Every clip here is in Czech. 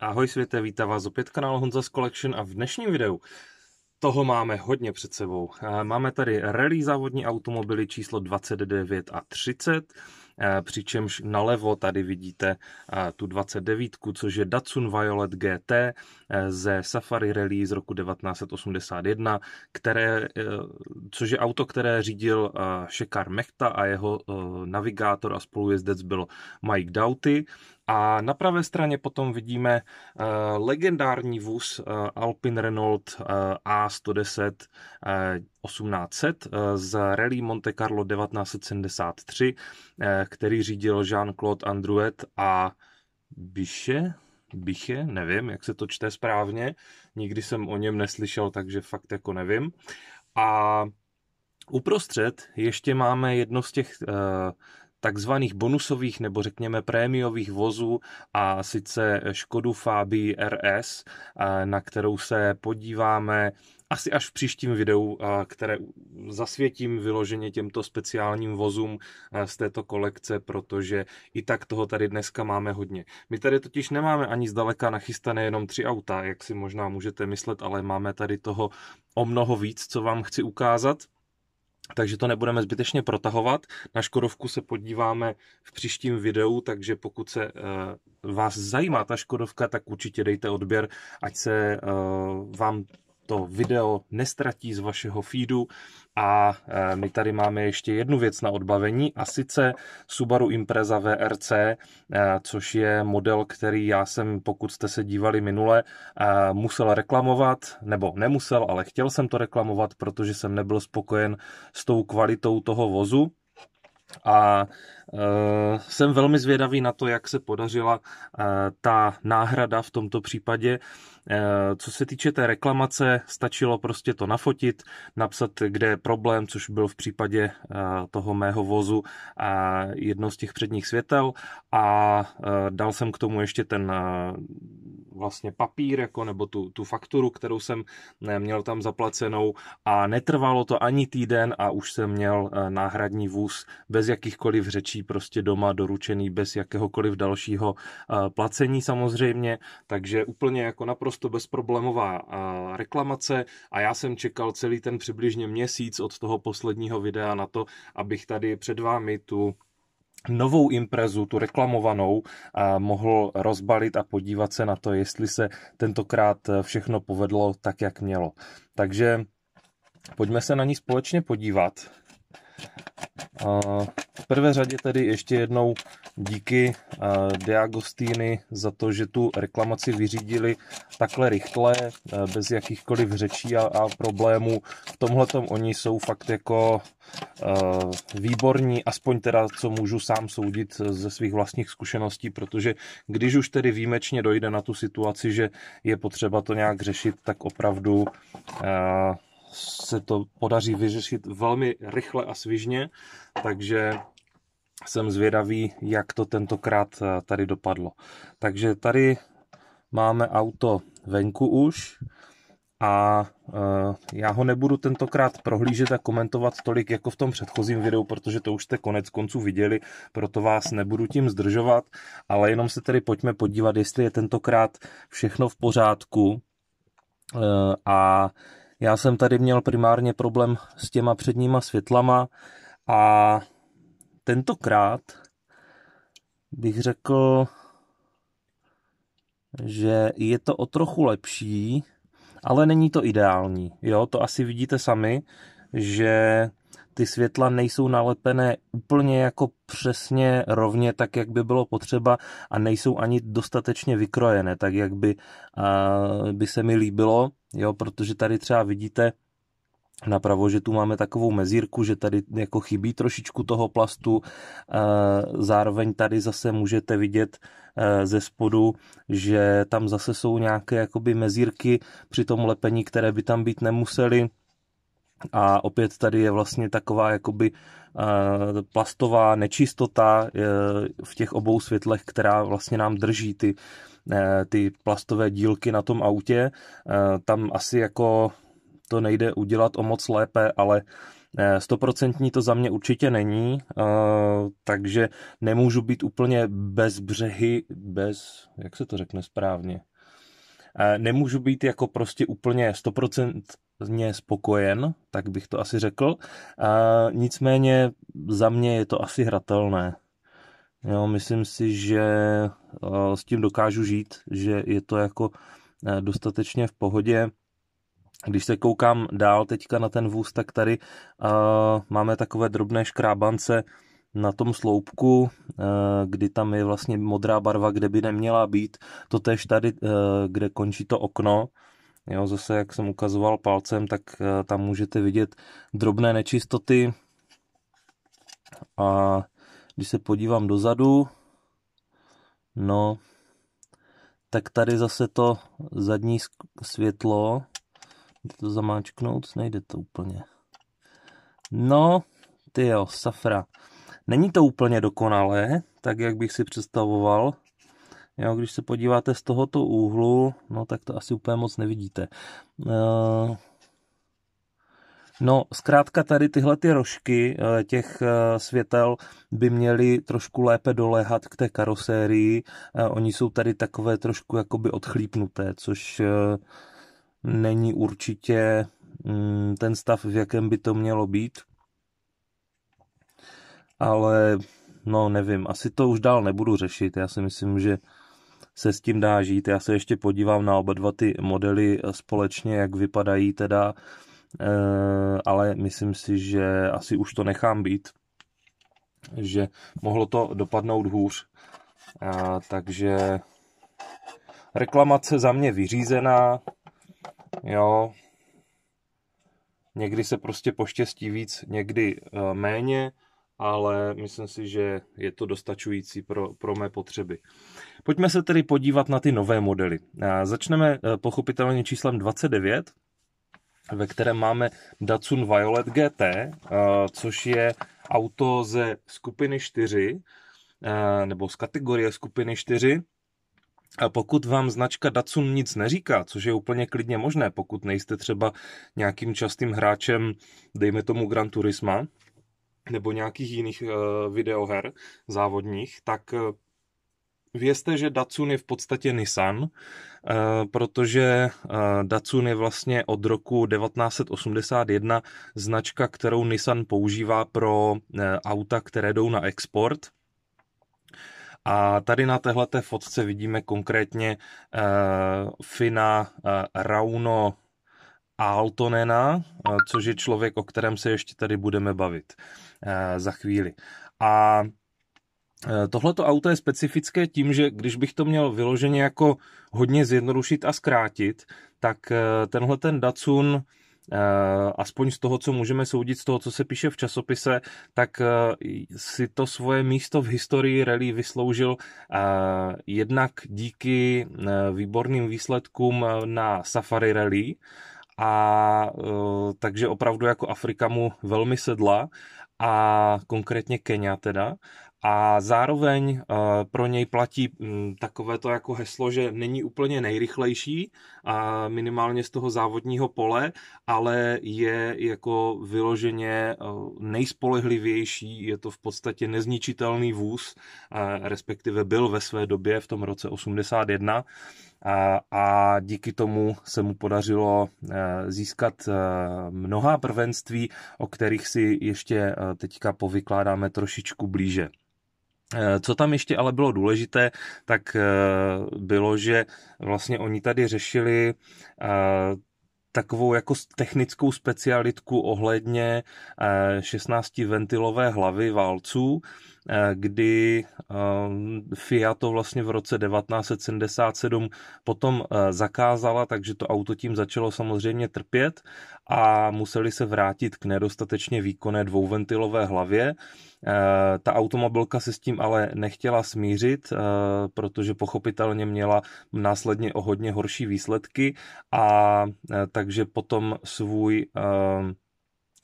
Ahoj světe, vítá vás opět kanál Honza's Collection a v dnešním videu toho máme hodně před sebou. Eh, máme tady rally závodní automobily číslo 29 a 30, Eh, přičemž nalevo tady vidíte eh, tu 29, což je Datsun Violet GT eh, ze Safari Rally z roku 1981, které, což je auto, které řídil Šekar Mechta a jeho navigátor a spolujezdec byl Mike Doughty. A na pravé straně potom vidíme legendární vůz Alpin Renault A110 1800 eh, z rally Monte Carlo 1973, eh, který řídil Jean-Claude Andruet a Biche, Biche, nevím, jak se to čte správně, nikdy jsem o něm neslyšel, takže fakt jako nevím. A uprostřed ještě máme jedno z těch eh, takzvaných bonusových nebo řekněme prémiových vozů a sice Škodu Fabii RS, na kterou se podíváme asi až v příštím videu, které zasvětím vyloženě těmto speciálním vozům z této kolekce, protože i tak toho tady dneska máme hodně. My tady totiž nemáme ani zdaleka nachystané jenom tři auta, jak si možná můžete myslet, ale máme tady toho o mnoho víc, co vám chci ukázat. Takže to nebudeme zbytečně protahovat. Na Škodovku se podíváme v příštím videu, takže pokud se e, vás zajímá ta Škodovka, tak určitě dejte odběr, ať se e, vám to video nestratí z vašeho feedu. A e, my tady máme ještě jednu věc na odbavení, a sice Subaru Impreza VRC, e, což je model, který já jsem, pokud jste se dívali minule, e, musel reklamovat, nebo nemusel, ale chtěl jsem to reklamovat, protože jsem nebyl spokojen s tou kvalitou toho vozu. A e, jsem velmi zvědavý na to, jak se podařila e, ta náhrada v tomto případě. Eh, co se týče té reklamace, stačilo prostě to nafotit, napsat, kde je problém, což byl v případě eh, toho mého vozu a jedno z těch předních světel a eh, dal jsem k tomu ještě ten vlastně papír, jako, nebo tu, tu fakturu, kterou jsem měl tam zaplacenou a netrvalo to ani týden a už jsem měl náhradní vůz bez jakýchkoliv řečí, prostě doma doručený, bez jakéhokoliv dalšího placení samozřejmě, takže úplně jako naprosto naprosto bezproblémová eh, reklamace a já jsem čekal celý ten přibližně měsíc od toho posledního videa na to, abych tady před vámi tu novou imprezu, tu reklamovanou, a eh, mohl rozbalit a podívat se na to, jestli se tentokrát eh, všechno povedlo tak, jak mělo. Takže pojďme se na ní společně podívat. V prvé řadě tedy ještě jednou díky eh, Diagostýny za to, že tu reklamaci vyřídili takhle rychle, eh, bez jakýchkoliv řečí a, a problémů. V tomhle oni jsou fakt jako eh, výborní, aspoň teda, co můžu sám soudit ze svých vlastních zkušeností, protože když už tedy výjimečně dojde na tu situaci, že je potřeba to nějak řešit, tak opravdu se to podaří vyřešit velmi rychle a svižně, takže jsem zvědavý, jak to tentokrát eh, tady dopadlo. Takže tady máme auto venku už a eh, já ho nebudu tentokrát prohlížet a komentovat tolik jako v tom předchozím videu, protože to už jste konec konců viděli, proto vás nebudu tím zdržovat, ale jenom se tedy pojďme podívat, jestli je tentokrát všechno v pořádku eh, a já jsem tady měl primárně problém s těma předníma světlama a tentokrát bych řekl, že je to o trochu lepší, ale není to ideální. Jo, to asi vidíte sami, že ty světla nejsou nalepené úplně jako přesně rovně tak, jak by bylo potřeba a nejsou ani dostatečně vykrojené, tak jak by, a, by se mi líbilo, jo, protože tady třeba vidíte napravo, že tu máme takovou mezírku, že tady jako chybí trošičku toho plastu. Eh, zároveň tady zase můžete vidět eh, ze spodu, že tam zase jsou nějaké jakoby mezírky při tom lepení, které by tam být nemusely. A opět tady je vlastně taková jakoby eh, plastová nečistota v těch obou světlech, která vlastně nám drží ty, ty plastové dílky na tom autě. Tam asi jako to nejde udělat o moc lépe, ale eh, stoprocentní to za mě určitě není, eh, takže nemůžu být úplně bez břehy, bez, jak se to řekne správně, eh, nemůžu být jako prostě úplně 100% spokojen, tak bych to asi řekl. A nicméně za mě je to asi hratelné. Jo, myslím si, že s tím dokážu žít, že je to jako dostatečně v pohodě. Když se koukám dál teďka na ten vůz, tak tady uh, máme takové drobné škrábance na tom sloupku, uh, kdy tam je vlastně modrá barva, kde by neměla být. To tež tady, uh, kde končí to okno. Jo, zase, jak jsem ukazoval palcem, tak uh, tam můžete vidět drobné nečistoty. A když se podívám dozadu, no, tak tady zase to zadní světlo, Jde to zamáčknout? Nejde to úplně. No, ty jo, safra. Není to úplně dokonalé, tak jak bych si představoval. Jo, když se podíváte z tohoto úhlu, no tak to asi úplně moc nevidíte. Eh, no, zkrátka tady tyhle ty rožky eh, těch eh, světel by měly trošku lépe doléhat k té karosérii. Oni jsou tady takové trošku jakoby odchlípnuté, což není určitě mm, ten stav, v jakém by to mělo být. Ale no nevím, asi to už dál nebudu řešit. Já si myslím, že se s tím dá žít. Já se ještě podívám na oba dva ty modely společně, jak vypadají teda, eh, ale myslím si, že asi už to nechám být, že mohlo to dopadnout hůř. A, takže reklamace za mě vyřízená, jo. Někdy se prostě poštěstí víc, někdy eh, méně, ale myslím si, že je to dostačující pro, pro mé potřeby. Pojďme se tedy podívat na ty nové modely. Eh, začneme eh, pochopitelně číslem 29, ve kterém máme Datsun Violet GT, což je auto ze skupiny 4, nebo z kategorie skupiny 4, a pokud vám značka Datsun nic neříká, což je úplně klidně možné, pokud nejste třeba nějakým častým hráčem, dejme tomu Gran Turisma, nebo nějakých jiných eh, videoher závodních, tak eh, vězte, že Datsun je v podstatě Nissan, eh, protože Datsun je vlastně od roku 1981 značka, kterou Nissan používá pro auta, které jdou na export – a tady na téhleté fotce vidíme konkrétně uh, Fina uh, Rauno Altonena, uh, což je člověk, o kterém se ještě tady budeme bavit uh, za chvíli. A Tohleto auto je specifické tím, že když bych to měl vyloženě jako hodně zjednodušit a zkrátit, tak tenhle ten Datsun Eh, aspoň z toho, co můžeme soudit, z toho, co se píše v časopise, tak eh, si to svoje místo v historii rally vysloužil eh, jednak díky výborným výsledkům na Safari Rally, a takže opravdu jako Afrika mu velmi sedla a konkrétně Kenia teda a zároveň eh, pro něj platí mm, takové to jako heslo, že není úplně nejrychlejší, a minimálně z toho závodního pole, ale je jako vyloženě eh, nejspolehlivější, je to v podstatě nezničitelný vůz, eh, respektive byl ve své době v tom roce 81 a, a díky tomu se mu podařilo získat mnohá prvenství, o kterých si ještě teďka povykládáme trošičku blíže. Eh, co tam ještě ale bylo důležité, tak eh, bylo, že vlastně oni tady řešili eh, takovou jako technickou specialitku ohledně 16-ventilové hlavy válců, kdy FIA to vlastně v roce 1977 potom zakázala, takže to auto tím začalo samozřejmě trpět a museli se vrátit k nedostatečně výkonné dvouventilové hlavě Eh, ta automobilka se s tím ale nechtěla smířit, eh, protože pochopitelně měla následně o hodně horší výsledky a eh, takže potom svůj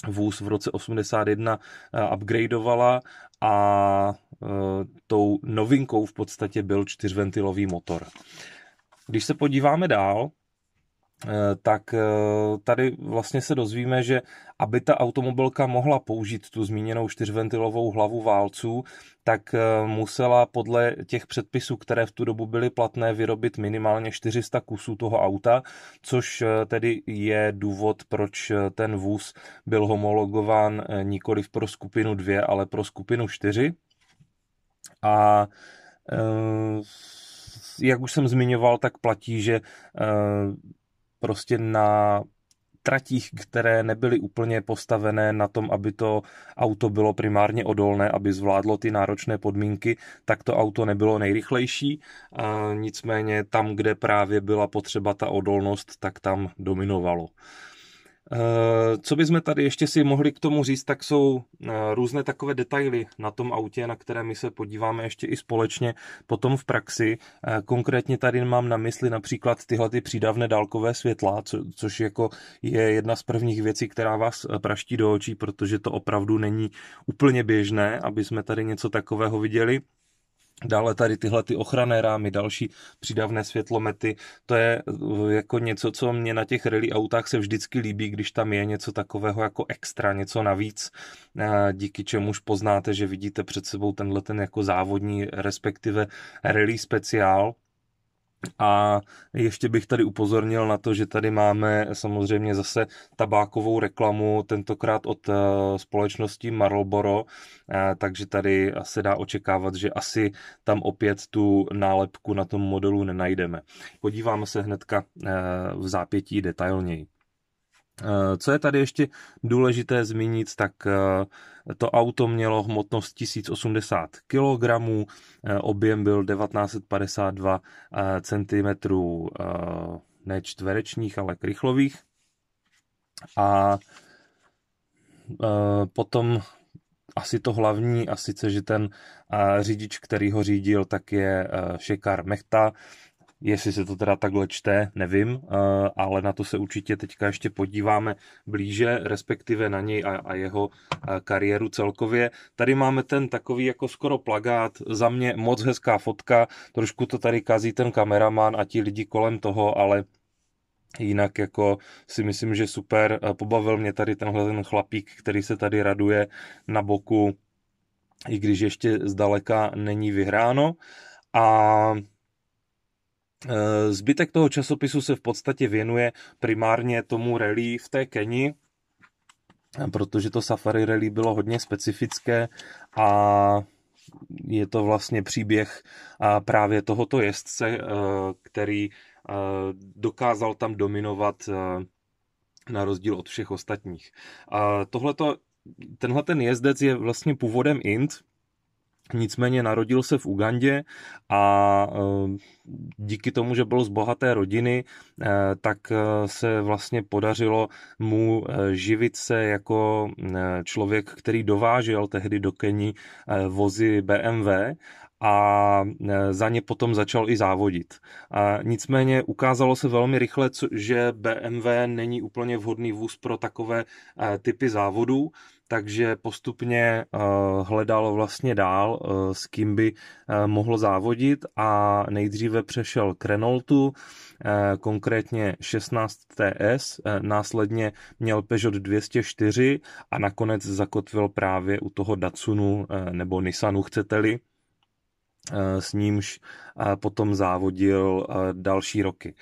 vůz v roce 81 upgradeovala a tou novinkou v podstatě byl čtyřventilový motor. Když se podíváme dál, Eh, tak eh, tady vlastně se dozvíme, že aby ta automobilka mohla použít tu zmíněnou čtyřventilovou hlavu válců, tak eh, musela podle těch předpisů, které v tu dobu byly platné, vyrobit minimálně 400 kusů toho auta, což tedy je důvod, proč ten vůz byl homologován nikoli pro skupinu 2, ale pro skupinu 4. A jak už jsem zmiňoval, tak platí, že prostě na tratích, které nebyly úplně postavené na tom, aby to auto bylo primárně odolné, aby zvládlo ty náročné podmínky, tak to auto nebylo nejrychlejší. A nicméně tam, kde právě byla potřeba ta odolnost, tak tam dominovalo. Eh, co bychom tady ještě si mohli k tomu říct, tak jsou eh, různé takové detaily na tom autě, na které my se podíváme ještě i společně potom v praxi. Eh, konkrétně tady mám na mysli například tyhle ty přídavné dálkové světla, co, což jako je jedna z prvních věcí, která vás praští do očí, protože to opravdu není úplně běžné, aby jsme tady něco takového viděli. Dále tady tyhle ty ochranné rámy, další přidavné světlomety, to je eh, jako něco, co mě na těch rally autách se vždycky líbí, když tam je něco takového jako extra, něco navíc, eh, díky čemuž poznáte, že vidíte před sebou tenhle ten jako závodní, respektive rally speciál, a ještě bych tady upozornil na to, že tady máme samozřejmě zase tabákovou reklamu, tentokrát od eh, společnosti Marlboro, eh, takže tady se dá očekávat, že asi tam opět tu nálepku na tom modelu nenajdeme. Podíváme se hnedka eh, v zápětí detailněji. Eh, co je tady ještě důležité zmínit, tak eh, to auto mělo hmotnost 1080 kg, eh, objem byl 1952 cm ne čtverečních, ale krychlových. A potom asi to hlavní, a sice, že ten řidič, který ho řídil, tak je Šekar Mechta, Jestli se to teda takhle čte, nevím, eh, ale na to se určitě teďka ještě podíváme blíže, respektive na něj a, jeho eh, kariéru celkově. Tady máme ten takový jako skoro plagát, za mě moc hezká fotka, trošku to tady kazí ten kameraman a ti lidi kolem toho, ale Jinak jako si myslím, že super, eh, pobavil mě tady tenhle ten chlapík, který se tady raduje na boku, i když ještě zdaleka není vyhráno. A Eh, zbytek toho časopisu se v podstatě věnuje primárně tomu rally v té Keni, eh, protože to Safari Rally bylo hodně specifické a je to vlastně příběh právě tohoto jezdce, eh, který dokázal tam dominovat na rozdíl od všech ostatních. Tohleto, tenhle ten jezdec je vlastně původem Ind, Nicméně narodil se v Ugandě a eh, díky tomu, že byl z bohaté rodiny, eh, tak eh, se vlastně podařilo mu živit se jako člověk, který dovážel tehdy do Keni vozy BMW a e, za ně potom začal i závodit. A nicméně ukázalo se velmi rychle, že BMW není úplně vhodný vůz pro takové e, typy závodů, takže postupně e, hledalo vlastně dál, s kým by mohl závodit a nejdříve přešel k Renaultu, konkrétně 16 TS, následně měl Peugeot 204 a nakonec zakotvil právě u toho Datsunu nebo Nissanu, chcete-li, Eh, s nímž eh, potom závodil eh, další roky.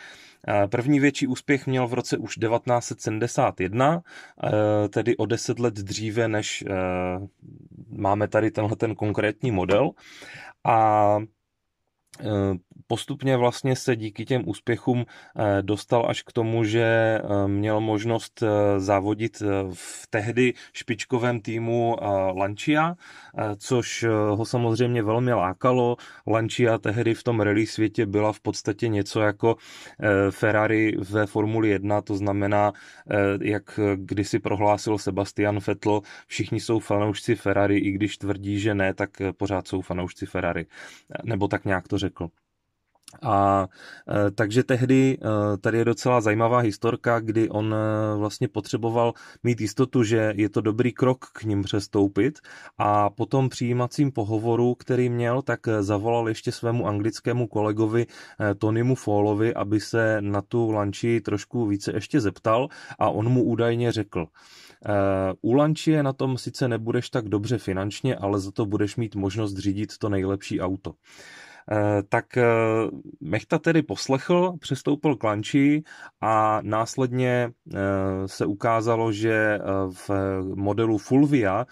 První větší úspěch měl v roce už 1971, tedy o deset let dříve, než máme tady tenhle ten konkrétní model. A Eh, postupně vlastně se díky těm úspěchům eh, dostal až k tomu, že eh, měl možnost závodit v tehdy špičkovém týmu Lancia, což ho samozřejmě velmi lákalo. Lancia tehdy v tom rally světě byla v podstatě něco jako Ferrari ve Formuli 1, to znamená, jak kdysi prohlásil Sebastian Vettel, všichni jsou fanoušci Ferrari, i když tvrdí, že ne, tak pořád jsou fanoušci Ferrari. Nebo tak nějak to řekl. A e, takže tehdy e, tady je docela zajímavá historka, kdy on e, vlastně potřeboval mít jistotu, že je to dobrý krok k ním přestoupit a po tom přijímacím pohovoru, který měl, tak e, zavolal ještě svému anglickému kolegovi e, Tonymu Fallovi, aby se na tu lanči trošku více ještě zeptal a on mu údajně řekl, e, u lančie na tom sice nebudeš tak dobře finančně, ale za to budeš mít možnost řídit to nejlepší auto. Eh, tak eh, Mechta tedy poslechl, přistoupil k lanči a následně eh, se ukázalo, že v modelu Fulvia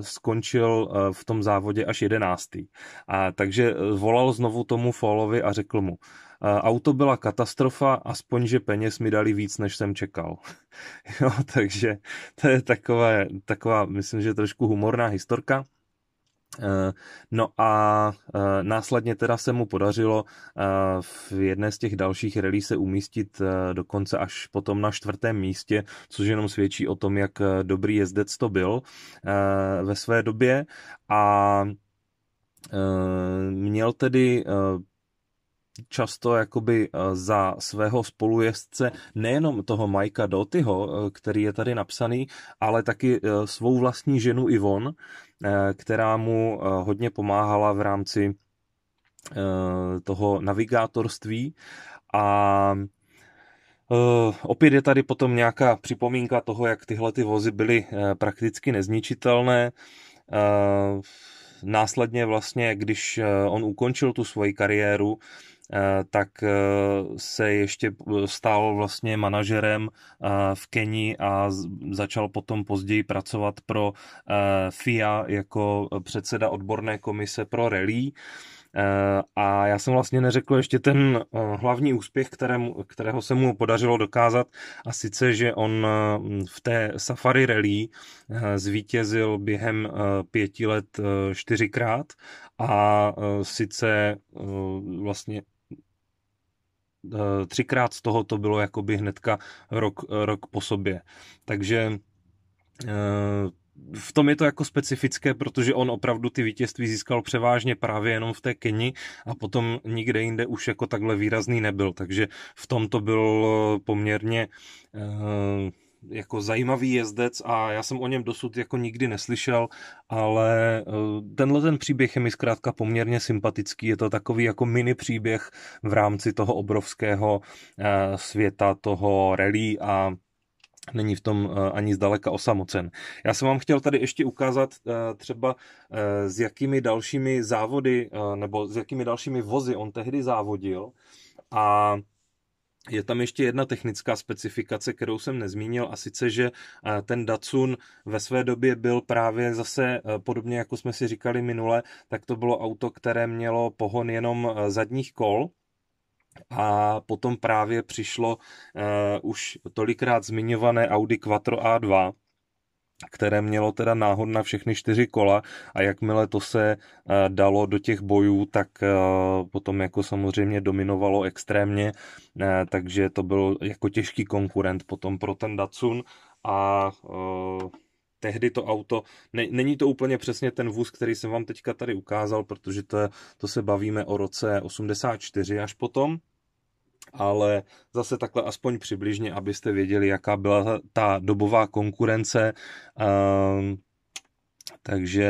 skončil v tom závodě až jedenáctý. A takže volal znovu tomu Fallovi a řekl mu, auto byla katastrofa, aspoň, že peněz mi dali víc, než jsem čekal. jo, takže to je takové, taková, myslím, že trošku humorná historka. Eh, no a eh, následně teda se mu podařilo eh, v jedné z těch dalších relí se umístit dokonce až potom na čtvrtém místě, což jenom svědčí o tom, jak dobrý jezdec to byl ve své době a Měl tedy často jakoby eh, za svého spolujezdce nejenom toho Majka Dotyho, eh, který je tady napsaný, ale taky eh, svou vlastní ženu Ivon, která mu hodně pomáhala v rámci toho navigátorství a opět je tady potom nějaká připomínka toho, jak tyhle ty vozy byly prakticky nezničitelné. následně vlastně, když on ukončil tu svoji kariéru, Eh, tak eh, se ještě eh, stal vlastně manažerem v Keni a začal potom později pracovat pro FIA jako předseda odborné komise pro rally. A já jsem vlastně neřekl ještě ten hlavní úspěch, kterému, kterého se mu podařilo dokázat, a sice, že on v té Safari Rally zvítězil během pěti let čtyřikrát a sice vlastně Eh, třikrát z toho to bylo jakoby hnedka rok, eh, rok po sobě. Takže eh, v tom je to jako specifické, protože on opravdu ty vítězství získal převážně právě jenom v té Keni a potom nikde jinde už jako takhle výrazný nebyl, takže v tom to byl poměrně jako zajímavý jezdec a já jsem o něm dosud jako nikdy neslyšel, ale eh, tenhle ten příběh je mi zkrátka poměrně sympatický, je to takový jako mini příběh v rámci toho obrovského eh, světa, toho rally a není v tom eh, ani zdaleka osamocen. Já jsem vám chtěl tady ještě ukázat třeba s jakými dalšími závody nebo s jakými dalšími vozy on tehdy závodil a je tam ještě jedna technická specifikace, kterou jsem nezmínil, a sice, že eh, ten Datsun ve své době byl právě zase, eh, podobně jako jsme si říkali minule, tak to bylo auto, které mělo pohon jenom eh, zadních kol, a potom právě přišlo uh, už tolikrát zmiňované Audi Quattro A2, které mělo teda náhod na všechny čtyři kola a jakmile to se eh, dalo do těch bojů, tak eh, potom jako samozřejmě dominovalo extrémně, eh, takže to byl jako těžký konkurent potom pro ten Datsun a tehdy to auto, ne, není to úplně přesně ten vůz, který jsem vám teďka tady ukázal, protože to, to se bavíme o roce 84 až potom, ale zase takhle aspoň přibližně, abyste věděli, jaká byla ta dobová konkurence. Ehm, takže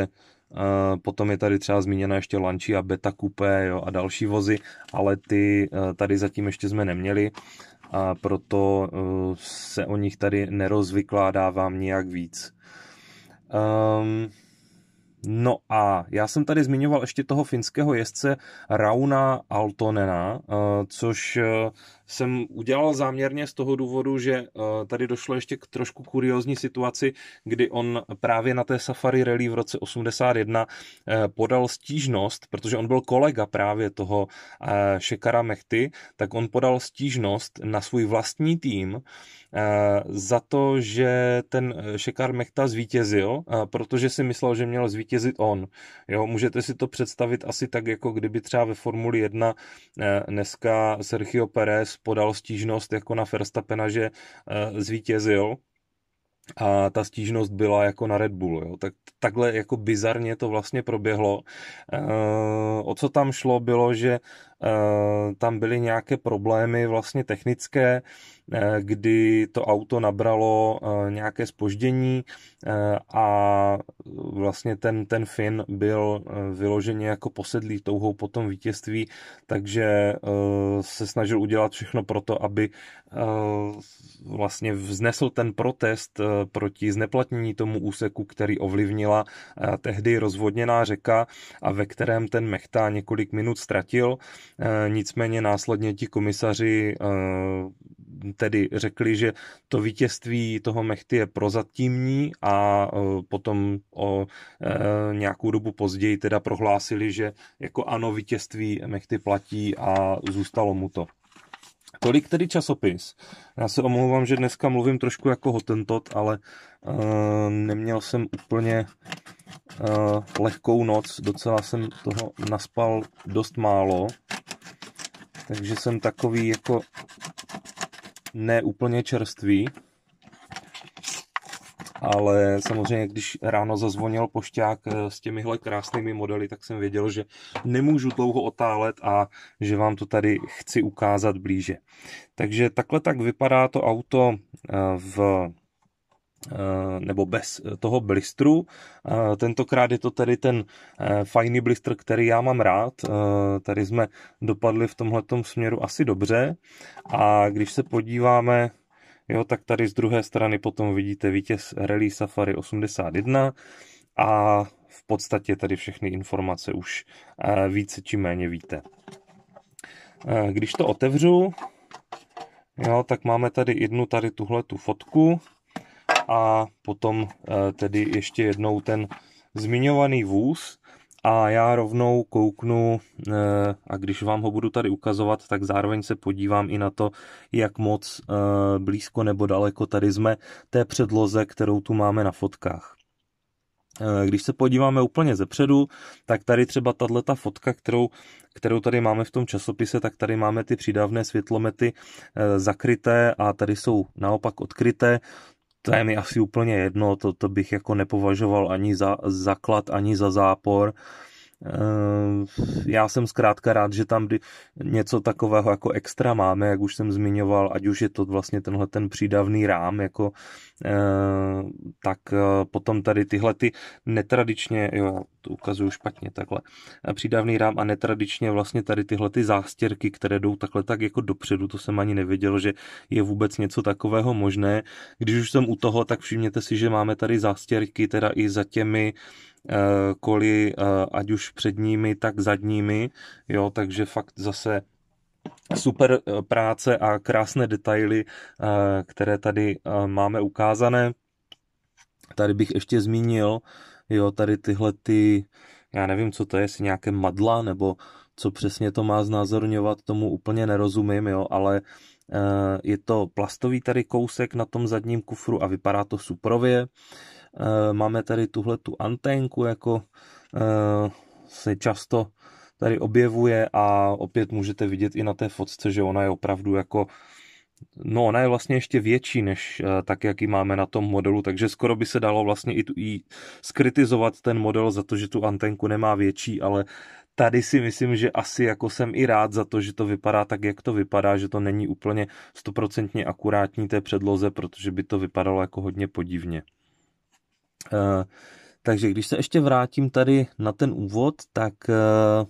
ehm, potom je tady třeba zmíněna ještě Lanči a Beta Coupé jo, a další vozy, ale ty eh, tady zatím ještě jsme neměli a proto eh, se o nich tady nerozvykládávám nijak víc. Um, No a já jsem tady zmiňoval ještě toho finského jezdce Rauna Altonena, eh, což eh, jsem udělal záměrně z toho důvodu, že eh, tady došlo ještě k trošku kuriozní situaci, kdy on právě na té Safari Rally v roce 81 eh, podal stížnost, protože on byl kolega právě toho eh, Šekara Mechty, tak on podal stížnost na svůj vlastní tým za to, že ten Šekar Mechta zvítězil, protože si myslel, že měl zvítězit on. Jo, můžete si to představit asi tak, jako kdyby třeba ve Formuli 1 dneska Sergio Perez podal stížnost jako na Verstappena, že eh, zvítězil, a ta stížnost byla jako na Red Bull. Jo. Tak, takhle jako bizarně to vlastně proběhlo. Eh, o co tam šlo, bylo, že Eh, tam byly nějaké problémy vlastně technické, eh, kdy to auto nabralo eh, nějaké spoždění a vlastně ten, ten Fin byl vyloženě jako posedlý touhou po tom vítězství, takže se snažil udělat všechno to, aby vlastně vznesl ten protest proti zneplatnění tomu úseku, který ovlivnila tehdy rozvodněná řeka a ve kterém ten Mechta několik minut ztratil. Eh, nicméně následně ti komisaři eh, tedy řekli, že to vítězství toho Mechty je prozatímní a eh, potom o nějakou dobu později teda prohlásili, že jako ano, vítězství Mechty platí a zůstalo mu to. Tolik tedy časopis. Já se omlouvám, že dneska mluvím trošku jako hotentot, ale neměl jsem úplně Eh, lehkou noc, docela jsem toho naspal dost málo, takže jsem takový jako neúplně čerstvý, ale samozřejmě, když ráno zazvonil pošťák eh, s těmihle krásnými modely, tak jsem věděl, že nemůžu dlouho otálet a že vám to tady chci ukázat blíže. Takže takhle tak vypadá to auto eh, v Eh, nebo bez toho blistru. Eh, tentokrát je to tady ten eh, fajný blistr, který já mám rád. Tady jsme dopadli v tomhletom směru asi dobře. A když se podíváme, jo, tak tady z druhé strany potom vidíte vítěz Rally Safari 81 a v podstatě tady všechny informace už více či méně víte. Když to otevřu, jo, tak máme tady jednu tady tuhle tu fotku, a potom eh, tedy ještě jednou ten zmiňovaný vůz a já rovnou kouknu eh, a když vám ho budu tady ukazovat, tak zároveň se podívám i na to, jak moc eh, blízko nebo daleko tady jsme té předloze, kterou tu máme na fotkách. Když se podíváme úplně zepředu, tak tady třeba tato fotka, kterou, kterou tady máme v tom časopise, tak tady máme ty přídavné světlomety zakryté a tady jsou naopak odkryté to je mi asi úplně jedno, to, to bych jako nepovažoval ani za zaklad, ani za zápor. Uh, Eh, já jsem zkrátka rád, že tam něco takového jako extra máme, jak už jsem zmiňoval, ať už je to vlastně tenhle ten přídavný rám, jako, eh, tak eh, potom tady tyhle ty netradičně, jo, to ukazuju špatně takhle, přídavný rám a netradičně vlastně tady tyhle ty zástěrky, které jdou takhle tak jako dopředu, to jsem ani nevěděl, že je vůbec něco takového možné. Když už jsem u toho, tak všimněte si, že máme tady zástěrky teda i za těmi Eh, koly, eh, ať už předními, tak zadními, jo, takže fakt zase super eh, práce a krásné detaily, které tady máme ukázané. Tady bych ještě zmínil, jo, tady tyhle ty, já nevím, co to je, jestli nějaké madla, nebo co přesně to má znázorňovat, tomu úplně nerozumím, jo, ale je to plastový tady kousek na tom zadním kufru a vypadá to suprově. Eh, máme tady tuhle tu anténku, jako eh, se často tady objevuje a opět můžete vidět i na té fotce, že ona je opravdu jako No, ona je vlastně ještě větší než eh, tak, jaký máme na tom modelu, takže skoro by se dalo vlastně i, tu, i skritizovat ten model za to, že tu antenku nemá větší, ale tady si myslím, že asi jako jsem i rád za to, že to vypadá tak, jak to vypadá, že to není úplně stoprocentně akurátní té předloze, protože by to vypadalo jako hodně podivně. Eh, takže když se ještě vrátím tady na ten úvod, tak eh,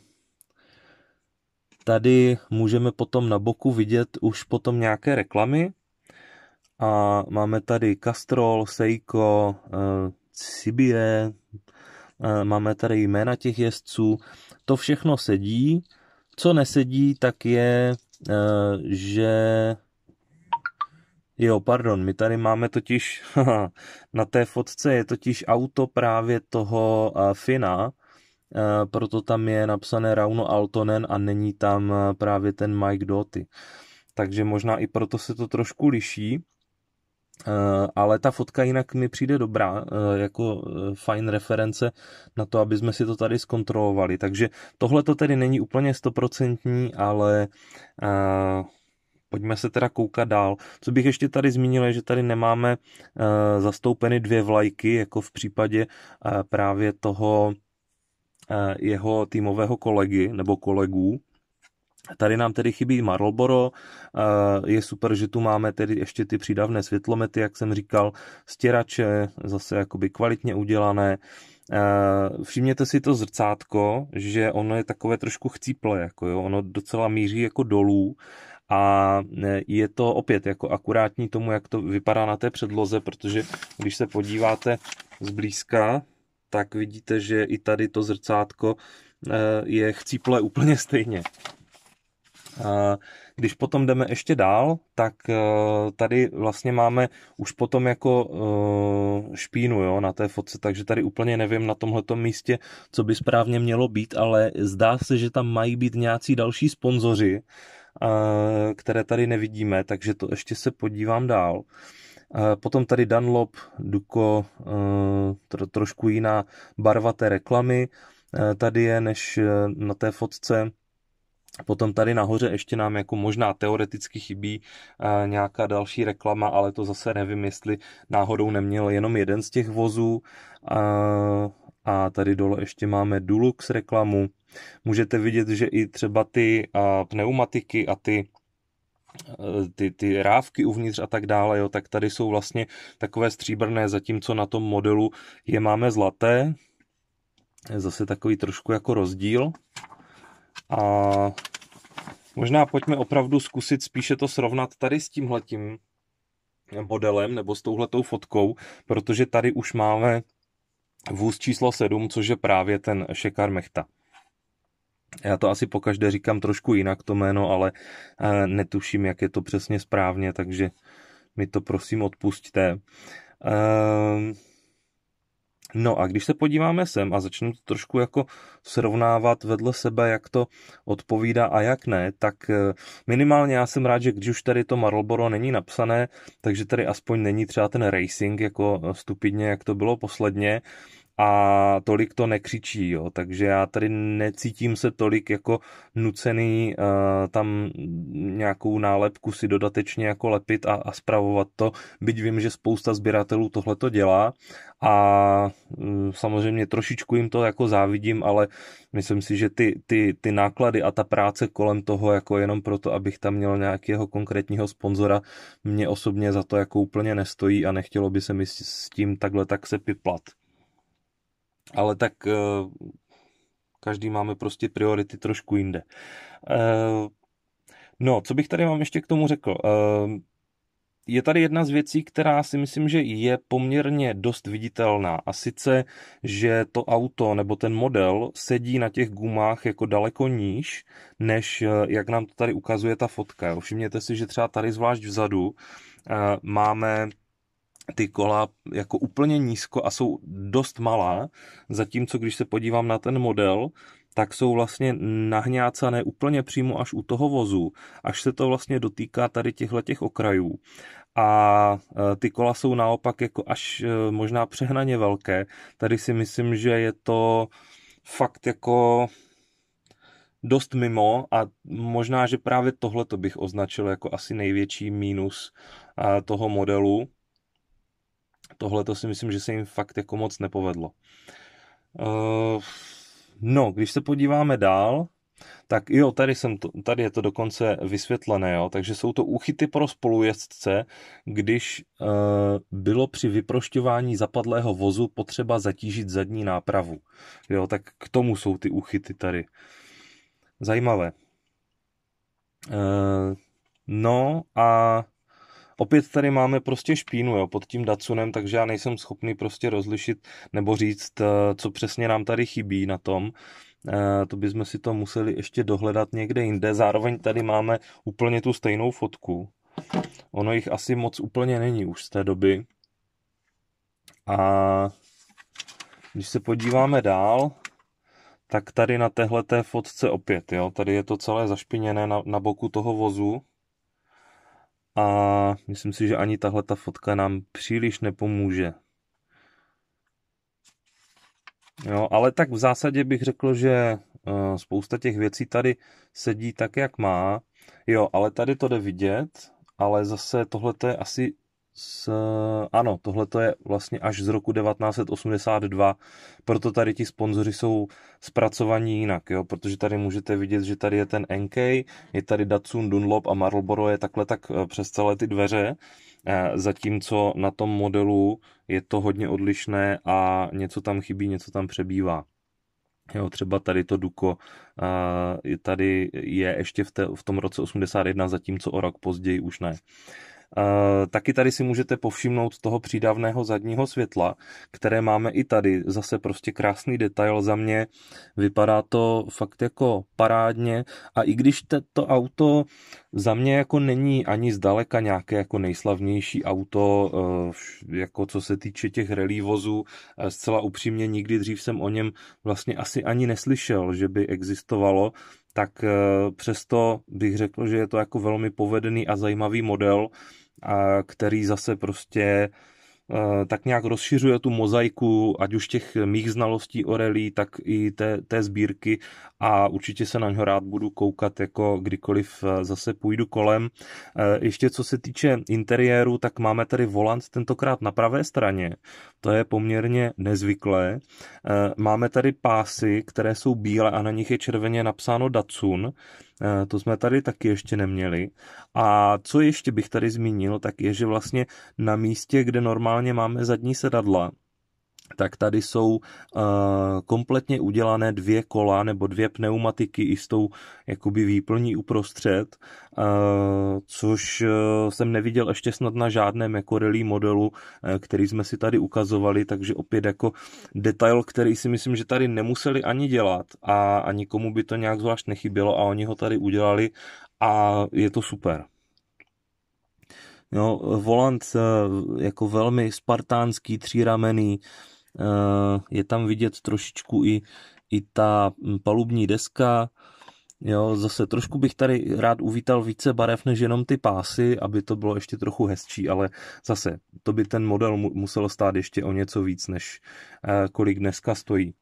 tady můžeme potom na boku vidět už potom nějaké reklamy. A máme tady Castrol, Seiko, Sibie, eh, máme tady jména těch jezdců. To všechno sedí. Co nesedí, tak je, že Jo, pardon, my tady máme totiž, na té fotce je totiž auto právě toho eh, Fina, eh, proto tam je napsané Rauno Altonen a není tam eh, právě ten Mike Doty. Takže možná i proto se to trošku liší, ale ta fotka jinak mi přijde dobrá, jako fajn reference na to, aby jsme si to tady zkontrolovali. Takže tohle to tedy není úplně stoprocentní, ale uh, Pojďme se teda koukat dál. Co bych ještě tady zmínil, je, že tady nemáme eh, zastoupeny dvě vlajky, jako v případě eh, právě toho eh, jeho týmového kolegy nebo kolegů, Tady nám tedy chybí Marlboro, je super, že tu máme tedy ještě ty přídavné světlomety, jak jsem říkal, stěrače, zase jakoby kvalitně udělané. Všimněte si to zrcátko, že ono je takové trošku chcíple, jako jo, ono docela míří jako dolů, a e, je to opět jako akurátní tomu, jak to vypadá na té předloze, protože když se podíváte zblízka, tak vidíte, že i tady to zrcátko e, je chcíplé úplně stejně. Když potom jdeme ještě dál, tak e, tady vlastně máme už potom jako špínu jo, na té fotce, takže tady úplně nevím na tomhletom místě, co by správně mělo být, ale zdá se, že tam mají být nějací další sponzoři, které tady nevidíme, takže to ještě se podívám dál. Potom tady Dunlop, Duko, e, trošku jiná barva té reklamy e, tady je než e, na té fotce. Potom tady nahoře ještě nám jako možná teoreticky chybí nějaká další reklama, ale to zase nevím, jestli náhodou neměl jenom jeden z těch vozů. A tady dole ještě máme Dulux reklamu. Můžete vidět, že i třeba ty a, pneumatiky a ty e, ty, ty rávky uvnitř a tak dále, jo, tak tady jsou vlastně takové stříbrné, zatímco na tom modelu je máme zlaté, zase takový trošku jako rozdíl a možná pojďme opravdu zkusit spíše to srovnat tady s tímhletím modelem nebo s touhletou fotkou, protože tady už máme vůz číslo 7, což je právě ten Šekar Mechta. Já to asi pokaždé říkám trošku jinak to jméno, ale eh, netuším, jak je to přesně správně, takže mi to prosím odpustte. Ehm No a když se podíváme sem a začneme to trošku jako srovnávat vedle sebe, jak to odpovídá a jak ne, tak eh, minimálně já jsem rád, že když už tady to Marlboro není napsané, takže tady aspoň není třeba ten racing jako eh, stupidně, jak to bylo posledně, a tolik to nekřičí, jo, takže já tady necítím se tolik jako nucený uh, tam nějakou nálepku si dodatečně jako lepit a, a spravovat to, byť vím, že spousta sběratelů tohle to dělá a uh, samozřejmě trošičku jim to jako závidím, ale myslím si, že ty, ty, ty náklady a ta práce kolem toho jako jenom proto, abych tam měl nějakého konkrétního sponzora, mě osobně za to jako úplně nestojí a nechtělo by se mi s tím takhle tak se piplat ale tak eh, každý máme prostě priority trošku jinde. Eh, no, co bych tady vám ještě k tomu řekl? Eh, je tady jedna z věcí, která si myslím, že je poměrně dost viditelná. A sice, že to auto nebo ten model sedí na těch gumách jako daleko níž, než jak nám to tady ukazuje ta fotka. Všimněte si, že třeba tady zvlášť vzadu máme ty kola jako úplně nízko a jsou dost malá, zatímco když se podívám na ten model, tak jsou vlastně nahňácané úplně přímo až u toho vozu, až se to vlastně dotýká tady těchto těch okrajů. A e, ty kola jsou naopak jako až e, možná přehnaně velké. Tady si myslím, že je to fakt jako dost mimo a možná, že právě tohle to bych označil jako asi největší mínus e, toho modelu. Tohle to si myslím, že se jim fakt jako moc nepovedlo. Eh, no, když se podíváme dál, tak jo, tady, jsem to, tady je to dokonce vysvětlené, jo, takže jsou to úchyty pro spolujezdce, když e, bylo při vyprošťování zapadlého vozu potřeba zatížit zadní nápravu. Jo, tak k tomu jsou ty úchyty tady. Zajímavé. E, no a opět tady máme prostě špínu jo, pod tím Datsunem, takže já nejsem schopný prostě rozlišit nebo říct, eh, co přesně nám tady chybí na tom. Eh, to bychom si to museli ještě dohledat někde jinde. Zároveň tady máme úplně tu stejnou fotku. Ono jich asi moc úplně není už z té doby. A když se podíváme dál, tak tady na téhle fotce opět, jo, tady je to celé zašpiněné na, na boku toho vozu a myslím si, že ani tahle ta fotka nám příliš nepomůže. Jo, ale tak v zásadě bych řekl, že eh, spousta těch věcí tady sedí tak, jak má. Jo, ale tady to jde vidět, ale zase tohle je asi s, ano, tohle to je vlastně až z roku 1982, proto tady ti sponzoři jsou zpracovaní jinak, jo? protože tady můžete vidět, že tady je ten NK, je tady Datsun, Dunlop a Marlboro je takhle tak eh, přes celé ty dveře, eh, zatímco na tom modelu je to hodně odlišné a něco tam chybí, něco tam přebývá. Jo, třeba tady to Duko eh, tady je ještě v, té, v tom roce 81, zatímco o rok později už ne. Eh, taky tady si můžete povšimnout toho přídavného zadního světla, které máme i tady. Zase prostě krásný detail za mě. Vypadá to fakt jako parádně a i když to auto za mě jako není ani zdaleka nějaké jako nejslavnější auto, eh, jako co se týče těch relí vozů, eh, zcela upřímně nikdy dřív jsem o něm vlastně asi ani neslyšel, že by existovalo tak eh, přesto bych řekl, že je to jako velmi povedený a zajímavý model, který zase prostě Eh, tak nějak rozšiřuje tu mozaiku, ať už těch mých znalostí o rally, tak i té, té sbírky a určitě se na něho rád budu koukat, jako kdykoliv eh, zase půjdu kolem. Eh, ještě co se týče interiéru, tak máme tady volant tentokrát na pravé straně, to je poměrně nezvyklé. Máme tady pásy, které jsou bílé a na nich je červeně napsáno Datsun, Eh, to jsme tady taky ještě neměli. A co ještě bych tady zmínil, tak je, že vlastně na místě, kde normálně máme zadní sedadla, tak tady jsou uh, kompletně udělané dvě kola nebo dvě pneumatiky i s tou jakoby výplní uprostřed, uh, což uh, jsem neviděl ještě snad na žádném jako rally modelu, uh, který jsme si tady ukazovali, takže opět jako detail, který si myslím, že tady nemuseli ani dělat a, a nikomu by to nějak zvlášť nechybělo a oni ho tady udělali a je to super. No, volant jako velmi spartánský, tříramený, uh, Eh, je tam vidět trošičku i, i ta hm, palubní deska, Jo, zase trošku bych tady rád uvítal více barev než jenom ty pásy, aby to bylo ještě trochu hezčí, ale zase to by ten model musel stát ještě o něco víc, než eh, kolik dneska stojí.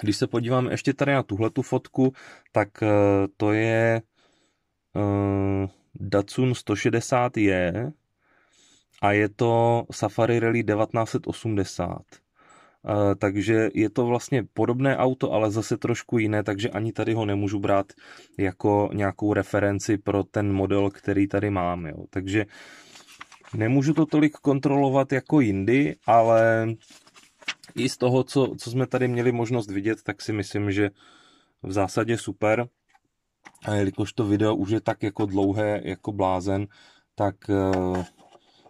Když se podívám ještě tady na tuhle tu fotku, tak eh, to je eh, Datsun 160 je a je to Safari Rally 1980. Eh, takže je to vlastně podobné auto, ale zase trošku jiné, takže ani tady ho nemůžu brát jako nějakou referenci pro ten model, který tady máme. Jo. Takže nemůžu to tolik kontrolovat jako jindy, ale i z toho, co, co jsme tady měli možnost vidět, tak si myslím, že v zásadě super. A jelikož to video už je tak jako dlouhé, jako blázen, tak eh,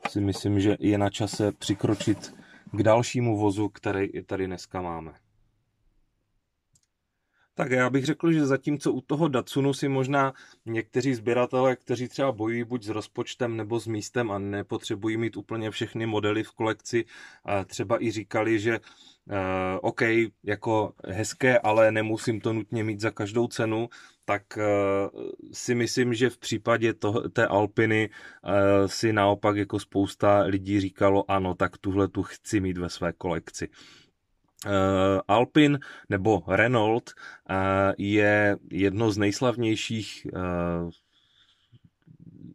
si myslím, že je na čase přikročit k dalšímu vozu, který tady dneska máme. Tak já bych řekl, že zatímco u toho Datsunu si možná někteří sběratelé, kteří třeba bojují buď s rozpočtem nebo s místem a nepotřebují mít úplně všechny modely v kolekci, třeba i říkali, že eh, OK, jako hezké, ale nemusím to nutně mít za každou cenu, tak eh, si myslím, že v případě to, té Alpiny eh, si naopak jako spousta lidí říkalo, ano, tak tuhle tu chci mít ve své kolekci. Eh, Alpin nebo Renault je jedno z nejslavnějších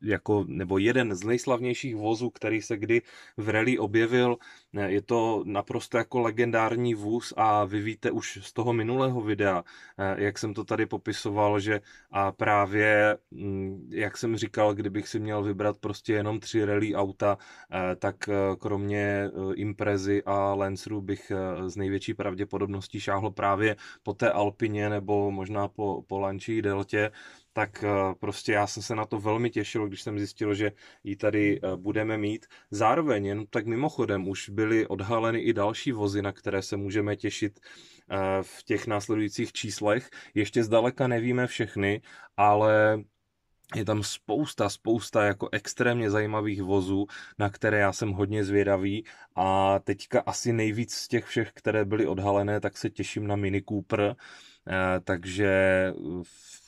jako, nebo jeden z nejslavnějších vozů, který se kdy v rally objevil. Je to naprosto jako legendární vůz a vy víte už z toho minulého videa, eh, jak jsem to tady popisoval, že a právě, mm, jak jsem říkal, kdybych si měl vybrat prostě jenom tři rally auta, eh, tak eh, kromě Imprezy a Lancerů bych z největší pravděpodobností šáhl právě po té Alpině nebo možná po, po Lančí Deltě tak eh, prostě já jsem se na to velmi těšil, když jsem zjistil, že ji tady hmm. eh, budeme mít. Zároveň, jen tak mimochodem, už byly odhaleny i další vozy, na které se můžeme těšit eh, v těch následujících číslech. Ještě zdaleka nevíme všechny, ale je tam spousta, spousta jako extrémně zajímavých vozů, na které já jsem hodně zvědavý a teďka asi nejvíc z těch všech, které byly odhalené, tak se těším na Mini Cooper, takže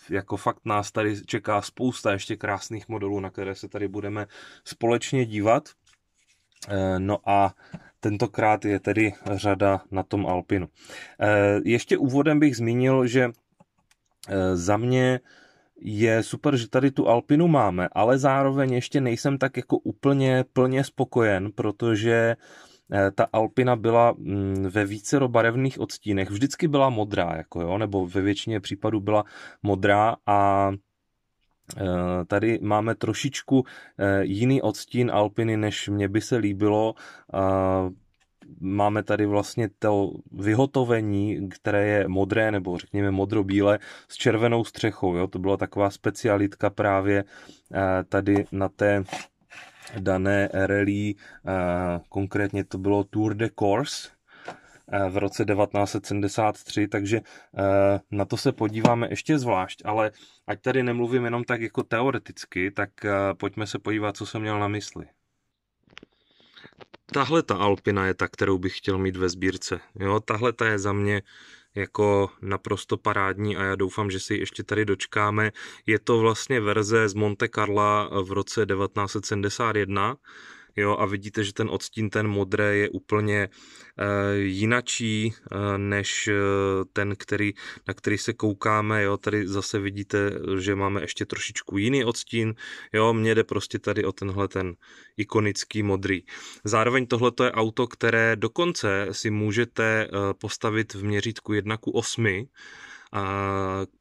jako fakt nás tady čeká spousta ještě krásných modelů, na které se tady budeme společně dívat. Eh, no a tentokrát je tedy řada na tom Alpinu. Eh, ještě úvodem bych zmínil, že eh, za mě je super, že tady tu Alpinu máme, ale zároveň ještě nejsem tak jako úplně plně spokojen, protože eh, Eh, ta Alpina byla mm, ve více barevných odstínech, vždycky byla modrá, jako jo, nebo ve většině případů byla modrá a eh, Tady máme trošičku eh, jiný odstín Alpiny, než mě by se líbilo. Máme tady vlastně to vyhotovení, které je modré, nebo řekněme modrobílé, s červenou střechou. Jo? To byla taková specialitka právě tady na té dané rally, konkrétně to bylo Tour de Corse v roce 1973, takže na to se podíváme ještě zvlášť, ale ať tady nemluvím jenom tak jako teoreticky, tak pojďme se podívat, co jsem měl na mysli. Tahle ta Alpina je ta, kterou bych chtěl mít ve sbírce. Jo, tahle ta je za mě jako naprosto parádní a já doufám, že si ji ještě tady dočkáme. Je to vlastně verze z Monte Carla v roce 1971 jo, a vidíte, že ten odstín, ten modré je úplně e, jinačí e, než e, ten, který, na který se koukáme, jo, tady zase vidíte, že máme ještě trošičku jiný odstín, jo, mně jde prostě tady o tenhle ten ikonický modrý. Zároveň tohle je auto, které dokonce si můžete postavit v měřítku 1 k 8,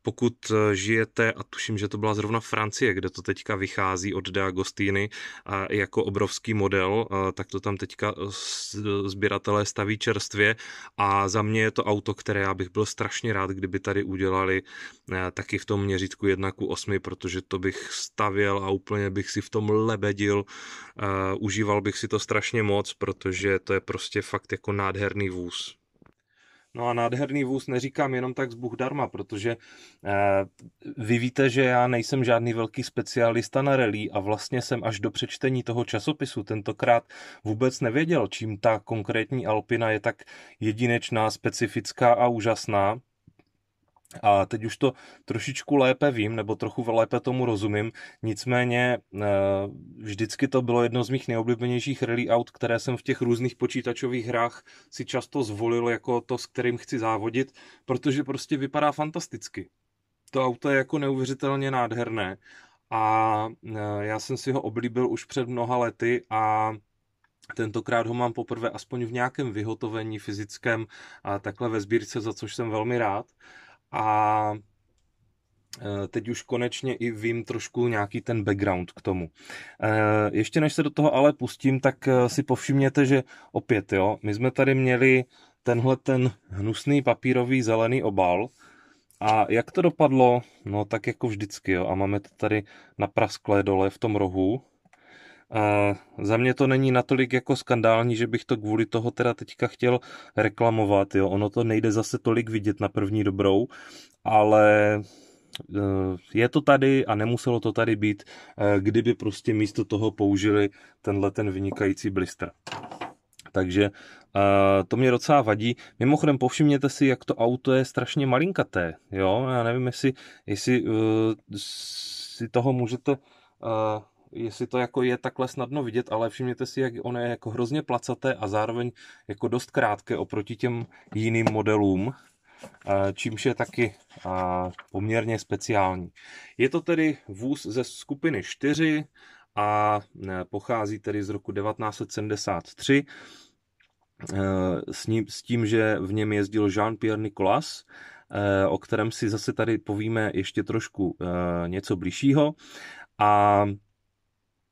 pokud eh, žijete, a tuším, že to byla zrovna Francie, kde to teďka vychází od a jako obrovský model, eh, tak to tam teďka eh, sběratelé staví čerstvě a za mě je to auto, které já bych byl strašně rád, kdyby tady udělali taky v tom měřítku 1 k 8, protože to bych stavěl a úplně bych si v tom lebedil, užíval bych si to strašně moc, protože to je prostě fakt jako nádherný vůz. No a nádherný vůz neříkám jenom tak z Bůh darma, protože eh, vy víte, že já nejsem žádný velký specialista na rally a vlastně jsem až do přečtení toho časopisu tentokrát vůbec nevěděl, čím ta konkrétní Alpina je tak jedinečná, specifická a úžasná. A teď už to trošičku lépe vím, nebo trochu lépe tomu rozumím, nicméně eh, vždycky to bylo jedno z mých nejoblíbenějších rally aut, které jsem v těch různých počítačových hrách si často zvolil jako to, s kterým chci závodit, protože prostě vypadá fantasticky. To auto je jako neuvěřitelně nádherné a eh, já jsem si ho oblíbil už před mnoha lety a Tentokrát ho mám poprvé aspoň v nějakém vyhotovení fyzickém a takhle ve sbírce, za což jsem velmi rád. A eh, teď už konečně i vím trošku nějaký ten background k tomu. Eh, ještě než se do toho ale pustím, tak eh, si povšimněte, že opět, jo, my jsme tady měli tenhle ten hnusný papírový zelený obal a jak to dopadlo? No tak jako vždycky, jo, a máme to tady prasklé dole v tom rohu, a za mě to není natolik jako skandální, že bych to kvůli toho teda teďka chtěl reklamovat. Jo. Ono to nejde zase tolik vidět na první dobrou, ale eh, je to tady a nemuselo to tady být, eh, kdyby prostě místo toho použili tenhle ten vynikající blister. Takže Uh, to mě docela vadí. Mimochodem povšimněte si, jak to auto je strašně malinkaté. Jo? Já nevím, jestli, jestli uh, si toho můžete uh, jestli to jako je takhle snadno vidět, ale všimněte si, jak ono je jako hrozně placaté a zároveň jako dost krátké oproti těm jiným modelům, čímž je taky poměrně speciální. Je to tedy vůz ze skupiny 4 a e, pochází tedy z roku 1973 e, s, ním, s tím, že v něm jezdil Jean-Pierre Nicolas, e, o kterém si zase tady povíme ještě trošku něco blížšího. A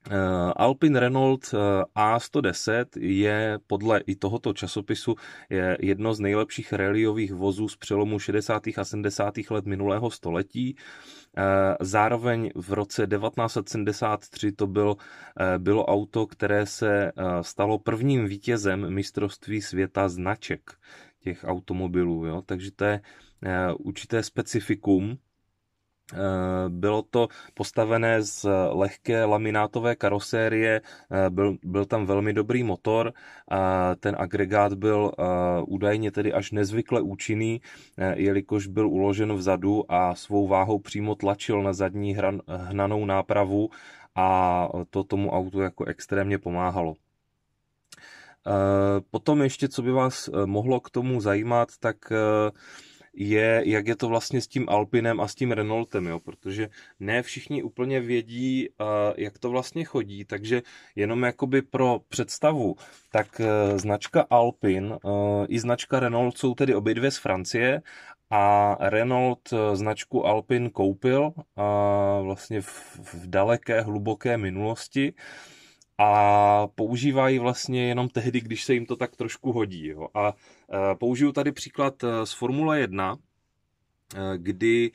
Eh, Alpin Renault eh, A110 je podle i tohoto časopisu je jedno z nejlepších reliových vozů z přelomu 60. a 70. let minulého století. Eh, zároveň v roce 1973 to byl, bylo auto, které se stalo prvním vítězem mistrovství světa značek těch automobilů. Jo? Takže to je určité specifikum Eh, bylo to postavené z lehké laminátové karosérie, eh, byl, byl tam velmi dobrý motor, a ten agregát byl eh, údajně tedy až nezvykle účinný, jelikož byl uložen vzadu a svou váhou přímo tlačil na zadní hran, hnanou nápravu a to tomu autu jako extrémně pomáhalo. Potom ještě, co by vás mohlo k tomu zajímat, tak je, jak je to vlastně s tím Alpinem a s tím Renaultem, jo? protože ne všichni úplně vědí, eh, jak to vlastně chodí, takže jenom jakoby pro představu, tak eh, značka Alpin eh, i značka Renault jsou tedy obě dvě z Francie a Renault značku Alpin koupil vlastně v, daleké, hluboké minulosti a používají vlastně jenom tehdy, když se jim to tak trošku hodí. Jo. A e, použiju tady příklad e, z Formule 1, e, kdy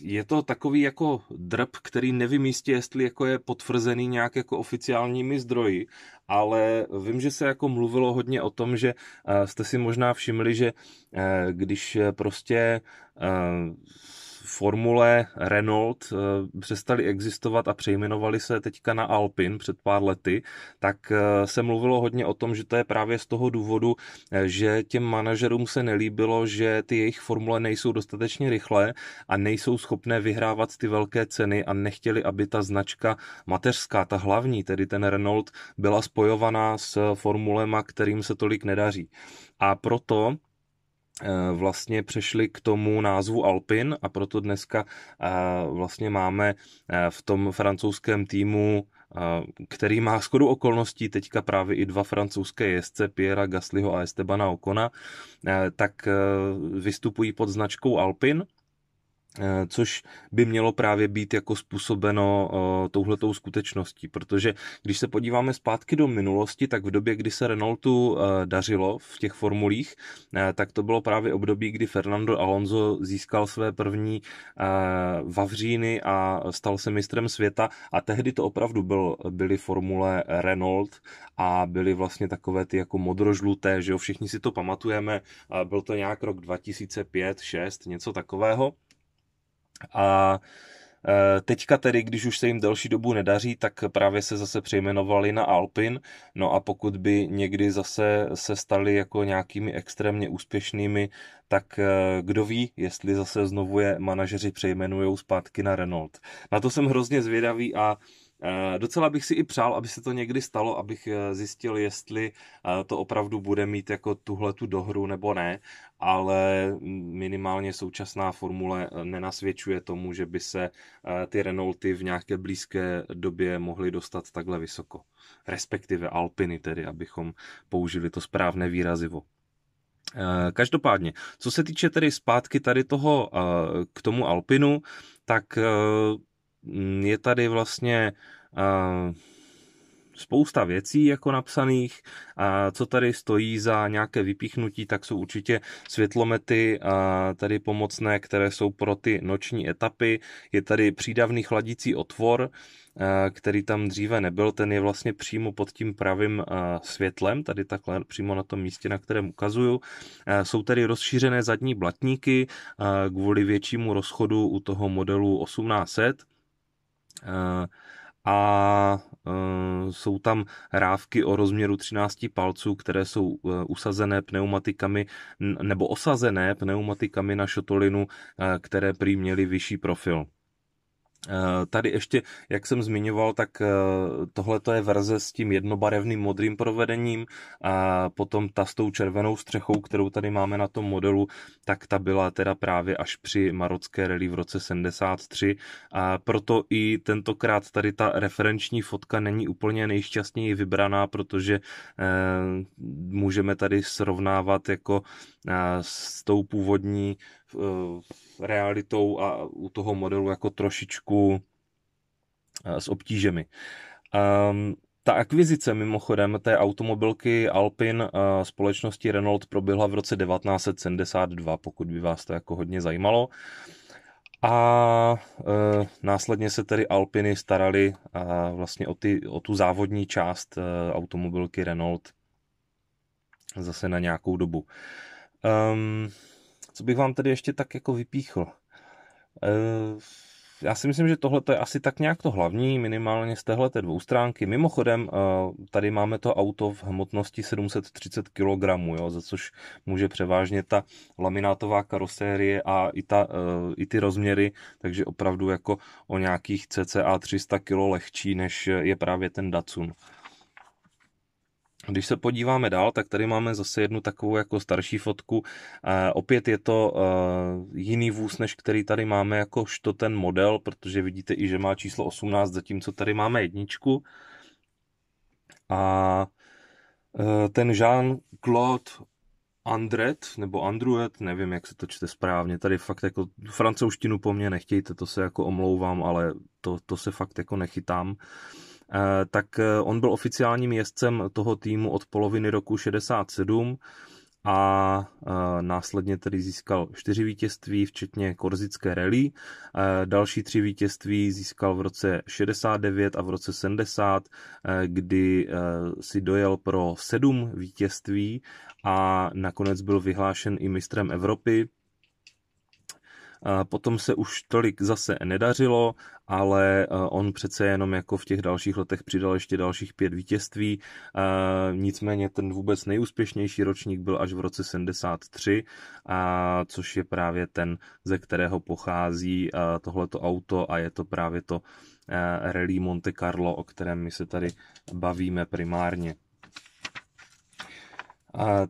je to takový jako drb, který nevím jistě, jestli jako je potvrzený nějak jako oficiálními zdroji, ale vím, že se jako mluvilo hodně o tom, že jste si možná všimli, že když prostě Formule Renault eh, přestali existovat a přejmenovali se teďka na Alpin před pár lety, tak eh, se mluvilo hodně o tom, že to je právě z toho důvodu, eh, že těm manažerům se nelíbilo, že ty jejich formule nejsou dostatečně rychlé a nejsou schopné vyhrávat ty velké ceny a nechtěli, aby ta značka mateřská, ta hlavní, tedy ten Renault, byla spojovaná s formulema, kterým se tolik nedaří. A proto Eh, vlastně přešli k tomu názvu Alpin a proto dneska eh, vlastně máme eh, v tom francouzském týmu který má skoro okolností teďka právě i dva francouzské jezdce, Piera Gaslyho a Estebana Okona, tak vystupují pod značkou Alpin Eh, což by mělo právě být jako způsobeno eh, touhletou skutečností, protože když se podíváme zpátky do minulosti, tak v době, kdy se Renaultu eh, dařilo v těch formulích, tak to bylo právě období, kdy Fernando Alonso získal své první vavříny a stal se mistrem světa a tehdy to opravdu byl, byly formule Renault a byly vlastně takové ty jako modrožluté, že jo, všichni si to pamatujeme, byl to nějak rok 2005, 6, něco takového. A e, Teďka tedy, když už se jim delší dobu nedaří, tak právě se zase přejmenovali na Alpin. No a pokud by někdy zase se stali jako nějakými extrémně úspěšnými, tak e, kdo ví, jestli zase znovu je manažeři přejmenují zpátky na Renault. Na to jsem hrozně zvědavý a e, Docela bych si i přál, aby se to někdy stalo, abych zjistil, jestli to opravdu bude mít jako tuhle tu dohru nebo ne ale minimálně současná formule eh, nenasvědčuje tomu, že by se eh, ty Renaulty v nějaké blízké době mohly dostat takhle vysoko. Respektive Alpiny tedy, abychom použili to správné výrazivo. Eh, každopádně, co se týče tedy zpátky tady toho k tomu Alpinu, tak je tady vlastně spousta věcí jako napsaných. A co tady stojí za nějaké vypíchnutí, tak jsou určitě světlomety a tady pomocné, které jsou pro ty noční etapy. Je tady přídavný chladící otvor, který tam dříve nebyl, ten je vlastně přímo pod tím pravým světlem, tady takhle přímo na tom místě, na kterém ukazuju. Jsou tady rozšířené zadní blatníky kvůli většímu rozchodu u toho modelu 1800 a e, jsou tam rávky o rozměru 13 palců, které jsou e, usazené pneumatikami nebo osazené pneumatikami na šotolinu, e, které prý měly vyšší profil. Eh, tady ještě, jak jsem zmiňoval, tak eh, tohle je verze s tím jednobarevným modrým provedením a potom ta s tou červenou střechou, kterou tady máme na tom modelu, tak ta byla teda právě až při marocké rally v roce 73 a proto i tentokrát tady ta referenční fotka není úplně nejšťastněji vybraná, protože eh, můžeme tady srovnávat jako s tou původní realitou a u toho modelu jako trošičku eh, s obtížemi. Um, ta akvizice mimochodem té automobilky Alpin eh, společnosti Renault proběhla v roce 1972, pokud by vás to jako hodně zajímalo. A e, následně se tedy Alpiny starali a vlastně o, ty, o tu závodní část e, automobilky Renault zase na nějakou dobu. Um, co bych vám tady ještě tak jako vypíchl? Eh, já si myslím, že tohle je asi tak nějak to hlavní, minimálně z téhle dvou stránky. Mimochodem, eh, tady máme to auto v hmotnosti 730 kg, jo, za což může převážně ta laminátová karosérie a i, ta, eh, i ty rozměry, takže opravdu jako o nějakých cca 300 kg lehčí, než je právě ten Datsun. Když se podíváme dál, tak tady máme zase jednu takovou jako starší fotku. E, opět je to e, jiný vůz, než který tady máme jako ten model, protože vidíte i, že má číslo 18, zatímco tady máme jedničku. A e, ten Jean-Claude Andret, nebo Andruet, nevím, jak se to čte správně, tady fakt jako francouzštinu po mně nechtějte, to se jako omlouvám, ale to, to se fakt jako nechytám. E, Eh, tak eh, on byl oficiálním jezdcem toho týmu od poloviny roku 67 a eh, následně tedy získal čtyři vítězství, včetně korzické rally. Další tři vítězství získal v roce 69 a v roce 70, kdy si dojel pro sedm vítězství a nakonec byl vyhlášen i mistrem Evropy Potom se už tolik zase nedařilo, ale e, on přece jenom jako v těch dalších letech přidal ještě dalších pět vítězství. E, nicméně ten vůbec nejúspěšnější ročník byl až v roce 73, a což je právě ten, ze kterého pochází e, tohleto auto a je to právě to Rally Monte Carlo, o kterém my se tady bavíme primárně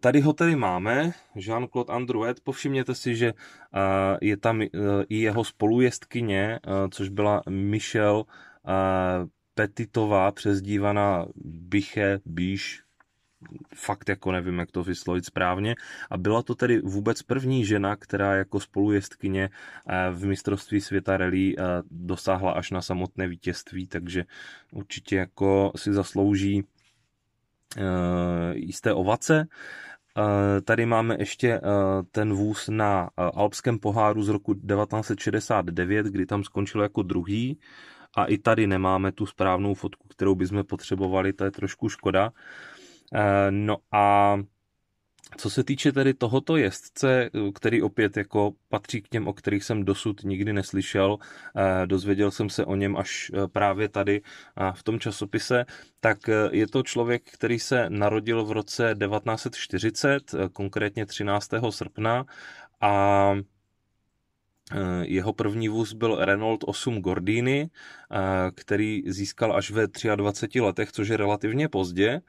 tady ho tedy máme, Jean-Claude Androuet, povšimněte si, že je tam e, i jeho spolujezdkyně, e, což byla Michelle e, Petitová, přezdívaná Biche, Bíš, fakt jako nevím, jak to vyslovit správně. A byla to tedy vůbec první žena, která jako spolujezdkyně v mistrovství světa rally dosáhla až na samotné vítězství, takže určitě jako si zaslouží Eh, jisté ovace. Eh, tady máme ještě eh, ten vůz na Alpském poháru z roku 1969, kdy tam skončil jako druhý a i tady nemáme tu správnou fotku, kterou bychom potřebovali, to je trošku škoda. No a co se týče tedy tohoto jezdce, který opět jako patří k těm, o kterých jsem dosud nikdy neslyšel, eh, dozvěděl jsem se o něm až eh, právě tady eh, v tom časopise, tak je to člověk, který se narodil v roce 1940, konkrétně 13. srpna a jeho první vůz byl Renault 8 Gordini, který získal až ve 23 letech, což je relativně pozdě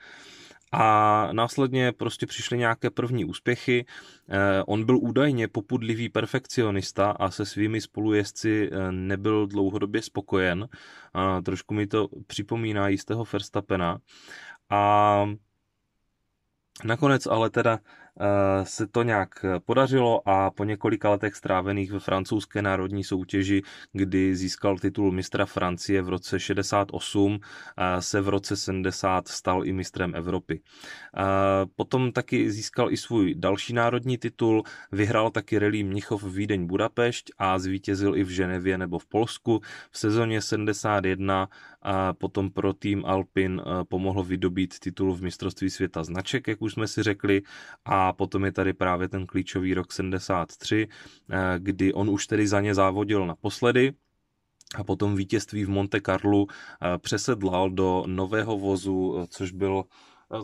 a následně prostě přišly nějaké první úspěchy. Eh, on byl údajně popudlivý perfekcionista a se svými spolujezdci eh, nebyl dlouhodobě spokojen. Trošku mi to připomíná jistého Verstappena. A nakonec ale teda Eh, se to nějak eh, podařilo a po několika letech strávených ve francouzské národní soutěži, kdy získal titul mistra Francie v roce 68, eh, se v roce 70 stal i mistrem Evropy. Potom taky získal i svůj další národní titul, vyhrál taky rally Mnichov Vídeň Budapešť a zvítězil i v Ženevě nebo v Polsku. V sezóně 71 a potom pro tým Alpin pomohl vydobít titul v mistrovství světa značek, jak už jsme si řekli, a a potom je tady právě ten klíčový rok 73, eh, kdy on už tedy za ně závodil naposledy, a potom vítězství v Monte Carlu eh, přesedlal do nového vozu, eh, což byl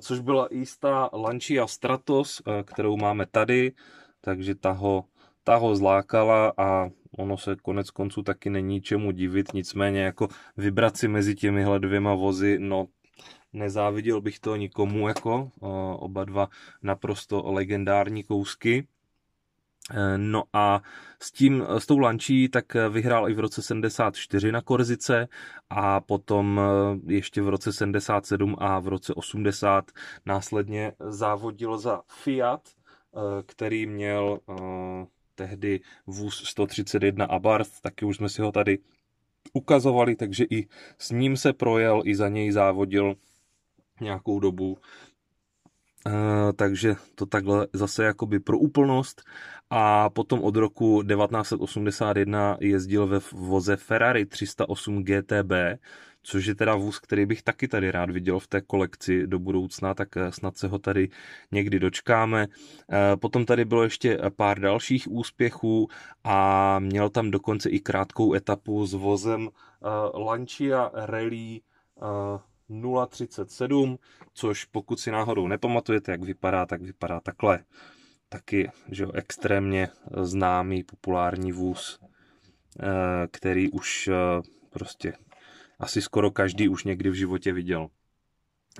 což byla jistá Lancia Stratos, kterou máme tady, takže ta ho, ta ho zlákala a ono se konec konců taky není čemu divit, nicméně jako vybrat si mezi těmihle dvěma vozy, no nezáviděl bych to nikomu, jako oba dva naprosto legendární kousky. E, no a s, tím, s tou lančí tak vyhrál i v roce 74 na Korzice a potom e, ještě v roce 77 a v roce 80 následně závodil za Fiat, e, který měl tehdy vůz 131 Abarth, taky už jsme si ho tady ukazovali, takže i s ním se projel, i za něj závodil nějakou dobu. E, takže to takhle zase jakoby pro úplnost a potom od roku 1981 jezdil ve voze Ferrari 308 GTB, což je teda vůz, který bych taky tady rád viděl v té kolekci do budoucna, tak eh, snad se ho tady někdy dočkáme. Eh, potom tady bylo ještě pár dalších úspěchů a měl tam dokonce i krátkou etapu s vozem Lancia Rally 037, což pokud si náhodou nepamatujete, jak vypadá, tak vypadá takhle. Taky, že jo, extrémně známý populární vůz, eh, který už eh, prostě asi skoro každý už někdy v životě viděl.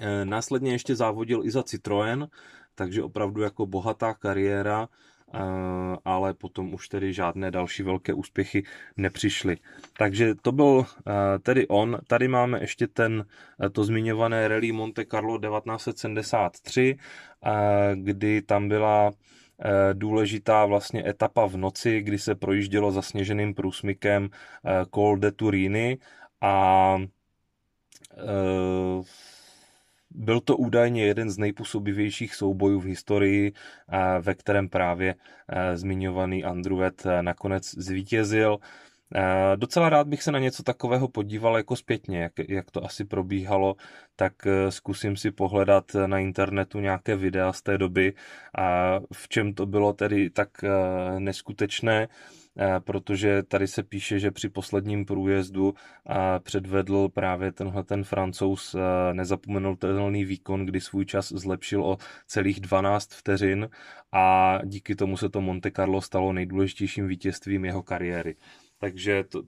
Eh, následně ještě závodil i za Citroën, takže opravdu jako bohatá kariéra Eh, ale potom už tedy žádné další velké úspěchy nepřišly. Takže to byl eh, tedy on. Tady máme ještě ten, eh, to zmiňované rally Monte Carlo 1973, kdy tam byla důležitá vlastně etapa v noci, kdy se projíždělo zasněženým průsmykem Col de Turini a byl to údajně jeden z nejpůsobivějších soubojů v historii, eh, ve kterém právě eh, zmiňovaný Andruet eh, nakonec zvítězil. Docela rád bych se na něco takového podíval jako zpětně, jak, jak to asi probíhalo, tak zkusím si pohledat na internetu nějaké videa z té doby a v čem to bylo tedy tak neskutečné. Eh, protože tady se píše, že při posledním průjezdu eh, předvedl právě tenhle ten francouz eh, nezapomenutelný výkon, kdy svůj čas zlepšil o celých 12 vteřin a díky tomu se to Monte Carlo stalo nejdůležitějším vítězstvím jeho kariéry. Takže to,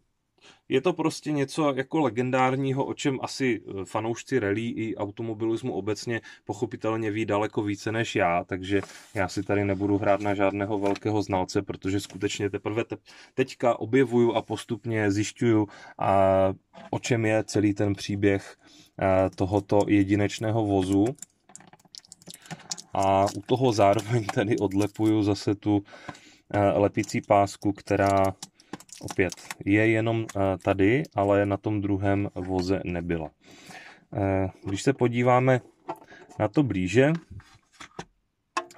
je to prostě něco jako legendárního, o čem asi eh, fanoušci rally i automobilismu obecně pochopitelně ví daleko více než já, takže já si tady nebudu hrát na žádného velkého znalce, protože skutečně teprve teďka objevuju a postupně zjišťuju, a o čem je celý ten příběh eh, tohoto jedinečného vozu. A u toho zároveň tady odlepuju zase tu eh, lepicí pásku, která opět je jenom eh, tady, ale na tom druhém voze nebyla. Eh, když se podíváme na to blíže,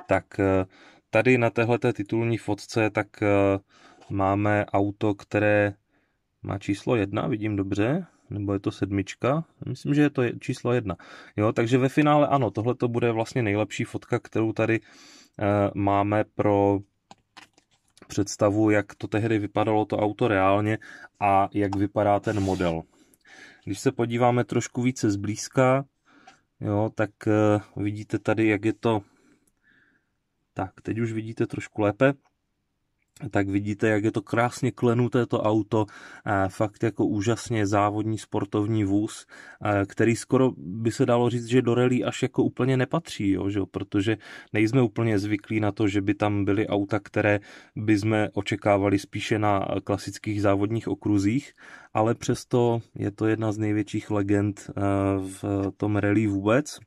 tak eh, tady na téhleté titulní fotce tak máme auto, které má číslo jedna, vidím dobře, nebo je to sedmička? Myslím, že je to číslo jedna. Jo, takže ve finále ano, tohle to bude vlastně nejlepší fotka, kterou tady máme pro představu, jak to tehdy vypadalo to auto reálně a jak vypadá ten model. Když se podíváme trošku více zblízka, jo, tak eh, vidíte tady, jak je to. Tak, teď už vidíte trošku lépe tak vidíte, jak je to krásně klenuté to auto, fakt jako úžasně závodní sportovní vůz, který skoro by se dalo říct, že do rally až jako úplně nepatří, jo, že? protože nejsme úplně zvyklí na to, že by tam byly auta, které by jsme očekávali spíše na klasických závodních okruzích, ale přesto je to jedna z největších legend v tom rally vůbec.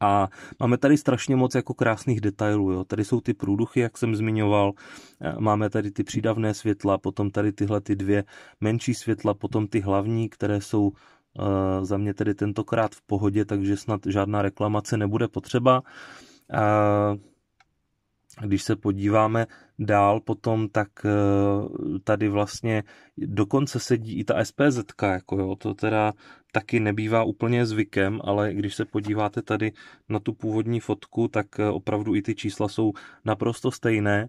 A máme tady strašně moc jako krásných detailů. Jo. Tady jsou ty průduchy, jak jsem zmiňoval, eh, máme tady ty přídavné světla, potom tady tyhle ty dvě menší světla, potom ty hlavní, které jsou eh, za mě tedy tentokrát v pohodě, takže snad žádná reklamace nebude potřeba. E, když se podíváme dál potom, tak tady vlastně dokonce sedí i ta SPZ, jako jo, to teda taky nebývá úplně zvykem, ale když se podíváte tady na tu původní fotku, tak eh, opravdu i ty čísla jsou naprosto stejné.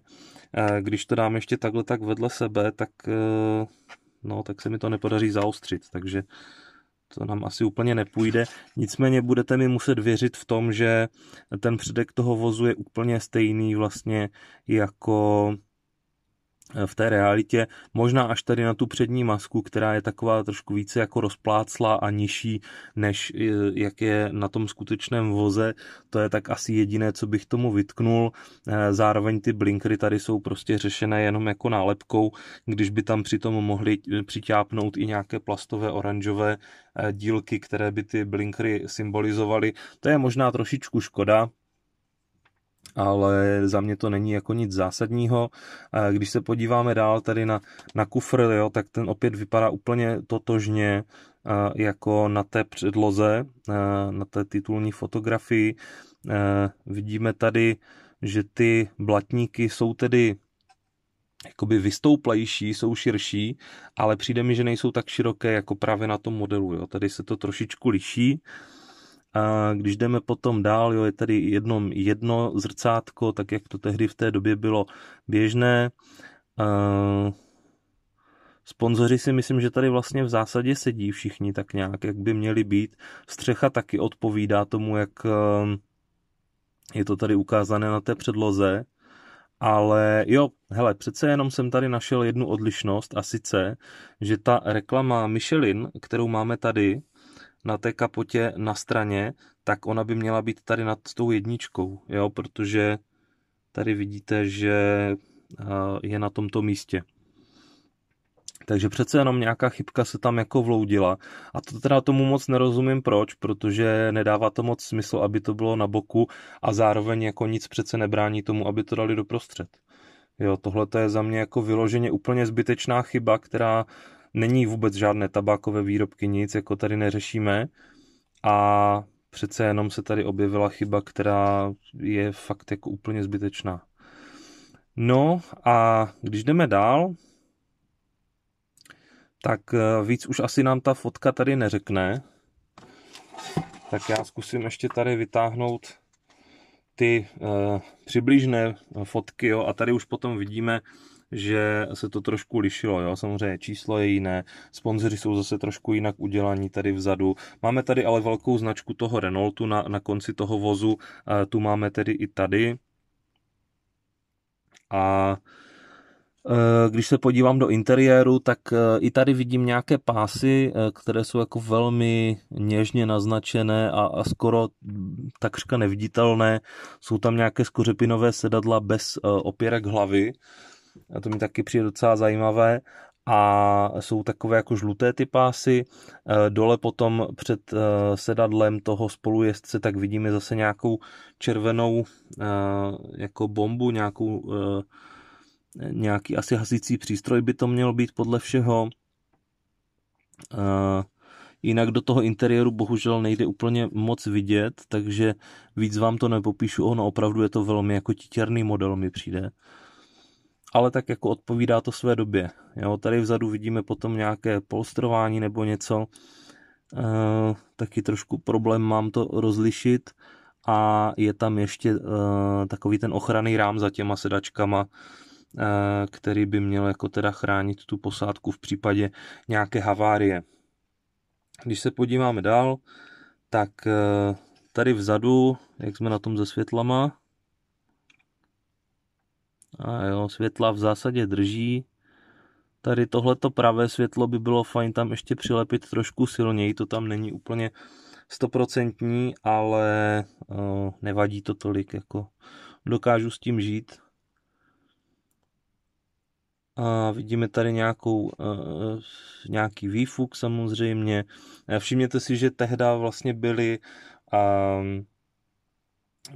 Eh, když to dám ještě takhle tak vedle sebe, tak, eh, no, tak se mi to nepodaří zaostřit, takže to nám asi úplně nepůjde. Nicméně budete mi muset věřit v tom, že ten předek toho vozu je úplně stejný vlastně jako v té realitě, možná až tady na tu přední masku, která je taková trošku více jako rozpláclá a nižší, než eh, jak je na tom skutečném voze, to je tak asi jediné, co bych tomu vytknul. Eh, zároveň ty blinkry tady jsou prostě řešené jenom jako nálepkou, když by tam přitom mohli eh, přitápnout i nějaké plastové oranžové dílky, které by ty blinkry symbolizovaly. To je možná trošičku škoda, ale za mě to není jako nic zásadního. Když se podíváme dál tady na, na kufr, jo, tak ten opět vypadá úplně totožně jako na té předloze, na té titulní fotografii. Vidíme tady, že ty blatníky jsou tedy jakoby vystouplejší, jsou širší, ale přijde mi, že nejsou tak široké jako právě na tom modelu. Jo. Tady se to trošičku liší. A když jdeme potom dál, jo, je tady jednom jedno zrcátko, tak jak to tehdy v té době bylo běžné. Uh, Sponzoři si myslím, že tady vlastně v zásadě sedí všichni tak nějak, jak by měli být. Střecha taky odpovídá tomu, jak eh, je to tady ukázané na té předloze. Ale jo, hele, přece jenom jsem tady našel jednu odlišnost a sice, že ta reklama Michelin, kterou máme tady, na té kapotě na straně, tak ona by měla být tady nad tou jedničkou, jo, protože tady vidíte, že eh, je na tomto místě. Takže přece jenom nějaká chybka se tam jako vloudila. A to teda tomu moc nerozumím proč, protože nedává to moc smysl, aby to bylo na boku a zároveň jako nic přece nebrání tomu, aby to dali doprostřed. Jo, tohle to je za mě jako vyloženě úplně zbytečná chyba, která Není vůbec žádné tabákové výrobky, nic, jako tady neřešíme. A přece jenom se tady objevila chyba, která je fakt jako úplně zbytečná. No a když jdeme dál, tak eh, víc už asi nám ta fotka tady neřekne. Tak já zkusím ještě tady vytáhnout ty e, přibližné fotky jo, a tady už potom vidíme že se to trošku lišilo, jo, samozřejmě číslo je jiné, sponzoři jsou zase trošku jinak udělaní tady vzadu. Máme tady ale velkou značku toho Renaultu na, na konci toho vozu, e, tu máme tedy i tady. A e, když se podívám do interiéru, tak e, i tady vidím nějaké pásy, e, které jsou jako velmi něžně naznačené a, a skoro takřka neviditelné. Jsou tam nějaké skořepinové sedadla bez opěrek hlavy a to mi taky přijde docela zajímavé a jsou takové jako žluté ty pásy. E, dole potom před e, sedadlem toho spolujezdce tak vidíme zase nějakou červenou e, jako bombu, nějakou nějaký asi hasící přístroj by to měl být podle všeho. Jinak do toho interiéru bohužel nejde úplně moc vidět, takže víc vám to nepopíšu. Ono opravdu je to velmi jako titěrný model mi přijde ale tak jako odpovídá to své době. Jo, tady vzadu vidíme potom nějaké polstrování nebo něco, e, taky trošku problém mám to rozlišit a je tam ještě e, takový ten ochranný rám za těma sedačkama, e, který by měl jako teda chránit tu posádku v případě nějaké havárie. Když se podíváme dál, tak e, tady vzadu, jak jsme na tom se světlama, a jo, světla v zásadě drží. Tady tohleto pravé světlo by bylo fajn tam ještě přilepit trošku silněji, to tam není úplně stoprocentní, ale uh, nevadí to tolik, jako dokážu s tím žít. A vidíme tady nějakou, uh, nějaký výfuk samozřejmě. Všimněte si, že tehda vlastně byly ehm,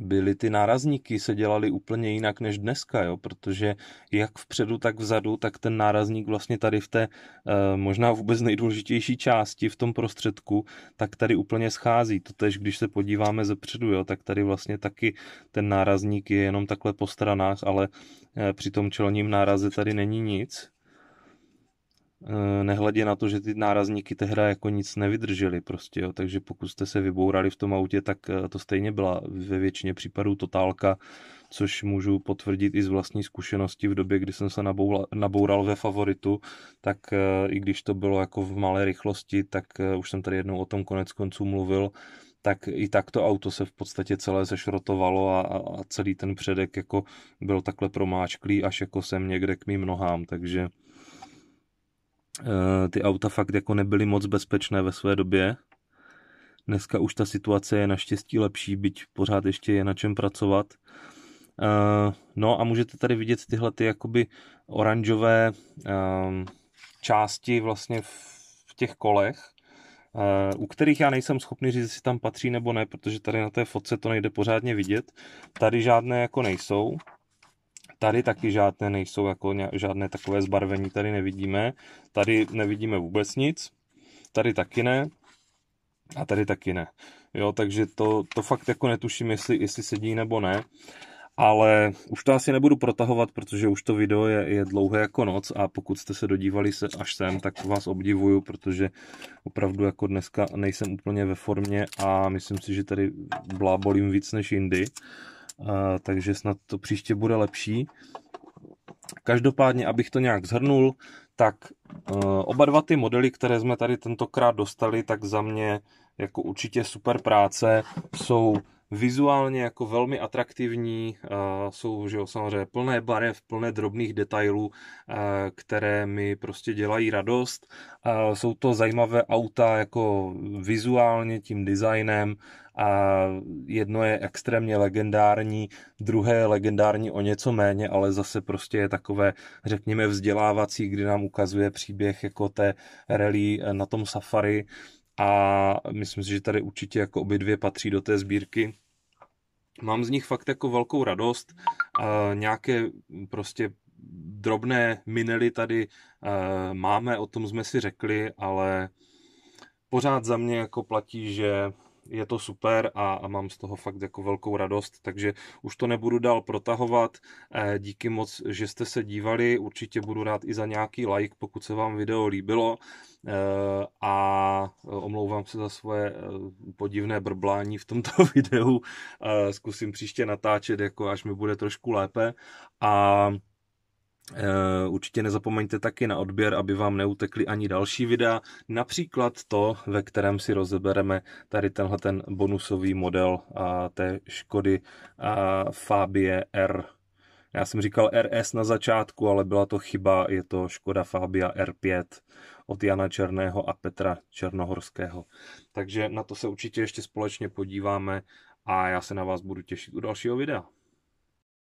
byly ty nárazníky, se dělaly úplně jinak než dneska, jo? protože jak vpředu, tak vzadu, tak ten nárazník vlastně tady v té eh, možná vůbec nejdůležitější části v tom prostředku, tak tady úplně schází. Totež, když se podíváme ze předu, jo, tak tady vlastně taky ten nárazník je jenom takhle po stranách, ale eh, při tom čelním náraze tady není nic. Eh, nehledě na to, že ty nárazníky tehdy jako nic nevydržely prostě, jo. takže pokud jste se vybourali v tom autě, tak eh, to stejně byla ve většině případů totálka, což můžu potvrdit i z vlastní zkušenosti v době, kdy jsem se naboural, naboural ve favoritu, tak eh, i když to bylo jako v malé rychlosti, tak už jsem tady jednou o tom konec konců mluvil, tak i tak to auto se v podstatě celé zešrotovalo a, a celý ten předek jako byl takhle promáčklý až jako sem někde k mým nohám, takže Eh, ty auta fakt jako nebyly moc bezpečné ve své době. Dneska už ta situace je naštěstí lepší, byť pořád ještě je na čem pracovat. Eh, no a můžete tady vidět tyhle ty jakoby oranžové ehm, části vlastně v těch kolech, eh, u kterých já nejsem schopný říct, jestli tam patří nebo ne, protože tady na té fotce to nejde pořádně vidět. Tady žádné jako nejsou. Tady taky žádné nejsou, jako žádné takové zbarvení tady nevidíme. Tady nevidíme vůbec nic, tady taky ne a tady taky ne. Jo, takže to, to fakt jako netuším, jestli, jestli sedí nebo ne. Ale už to asi nebudu protahovat, protože už to video je, je dlouhé jako noc a pokud jste se dodívali se až sem, tak vás obdivuju, protože opravdu jako dneska nejsem úplně ve formě a myslím si, že tady blábolím víc než jindy. Uh, a, takže snad to příště bude lepší. Každopádně, abych to nějak zhrnul, tak e, oba dva ty modely, které jsme tady tentokrát dostali, tak za mě jako určitě super práce, jsou vizuálně jako velmi atraktivní, jsou že jo, samozřejmě plné barev, plné drobných detailů, e, které mi prostě dělají radost. E, jsou to zajímavé auta jako vizuálně tím designem, a jedno je extrémně legendární, druhé je legendární o něco méně, ale zase prostě je takové, řekněme, vzdělávací, kdy nám ukazuje příběh jako té rally eh, na tom safari a myslím si, že tady určitě jako obě dvě patří do té sbírky. Mám z nich fakt jako velkou radost, eh, nějaké prostě drobné minely tady eh, máme, o tom jsme si řekli, ale pořád za mě jako platí, že je to super a, a mám z toho fakt jako velkou radost, takže už to nebudu dál protahovat. Eh, díky moc, že jste se dívali, určitě budu rád i za nějaký like, pokud se vám video líbilo eh, a eh, omlouvám se za svoje podivné brblání v tomto videu. Zkusím příště natáčet, jako až mi bude trošku lépe a Eh, určitě nezapomeňte taky na odběr, aby vám neutekly ani další videa, například to, ve kterém si rozebereme tady tenhle ten bonusový model a té Škody a Fabie R. Já jsem říkal RS na začátku, ale byla to chyba, je to Škoda Fabia R5 od Jana Černého a Petra Černohorského. Takže na to se určitě ještě společně podíváme a já se na vás budu těšit u dalšího videa.